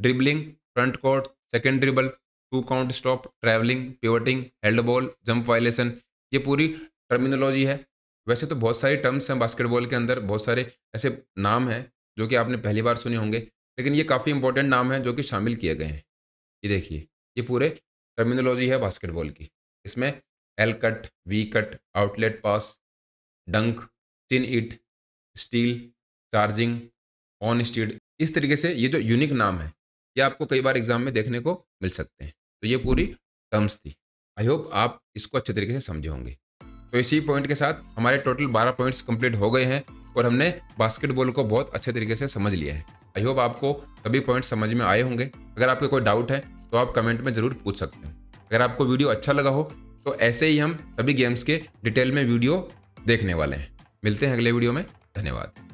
dribbling front court second dribble two count stop travelling pivoting held ball jump violation ये पूरी टर्मिनोलॉजी है वैसे तो बहुत सारे टर्म्स हैं बास्केटबॉल के अंदर बहुत सारे ऐसे नाम हैं जो कि आपने पहली बार सुने होंगे लेकिन ये काफ़ी इंपॉर्टेंट नाम है जो कि शामिल किए गए हैं ये देखिए ये पूरे टर्मिनोलॉजी है बास्केटबॉल की इसमें L cut V cut outlet pass dunk chin it steal charging on steed इस तरीके से ये जो यूनिक नाम है ये आपको कई बार एग्जाम में देखने को मिल सकते हैं तो ये पूरी टर्म्स थी आई होप आप इसको अच्छे तरीके से समझे होंगे तो इसी पॉइंट के साथ हमारे टोटल 12 पॉइंट्स कंप्लीट हो गए हैं और हमने बास्केटबॉल को बहुत अच्छे तरीके से समझ लिया है आई होप आपको सभी पॉइंट समझ में आए होंगे अगर आपके कोई डाउट है तो आप कमेंट में ज़रूर पूछ सकते हैं अगर आपको वीडियो अच्छा लगा हो तो ऐसे ही हम सभी गेम्स के डिटेल में वीडियो देखने वाले हैं मिलते हैं अगले वीडियो में धन्यवाद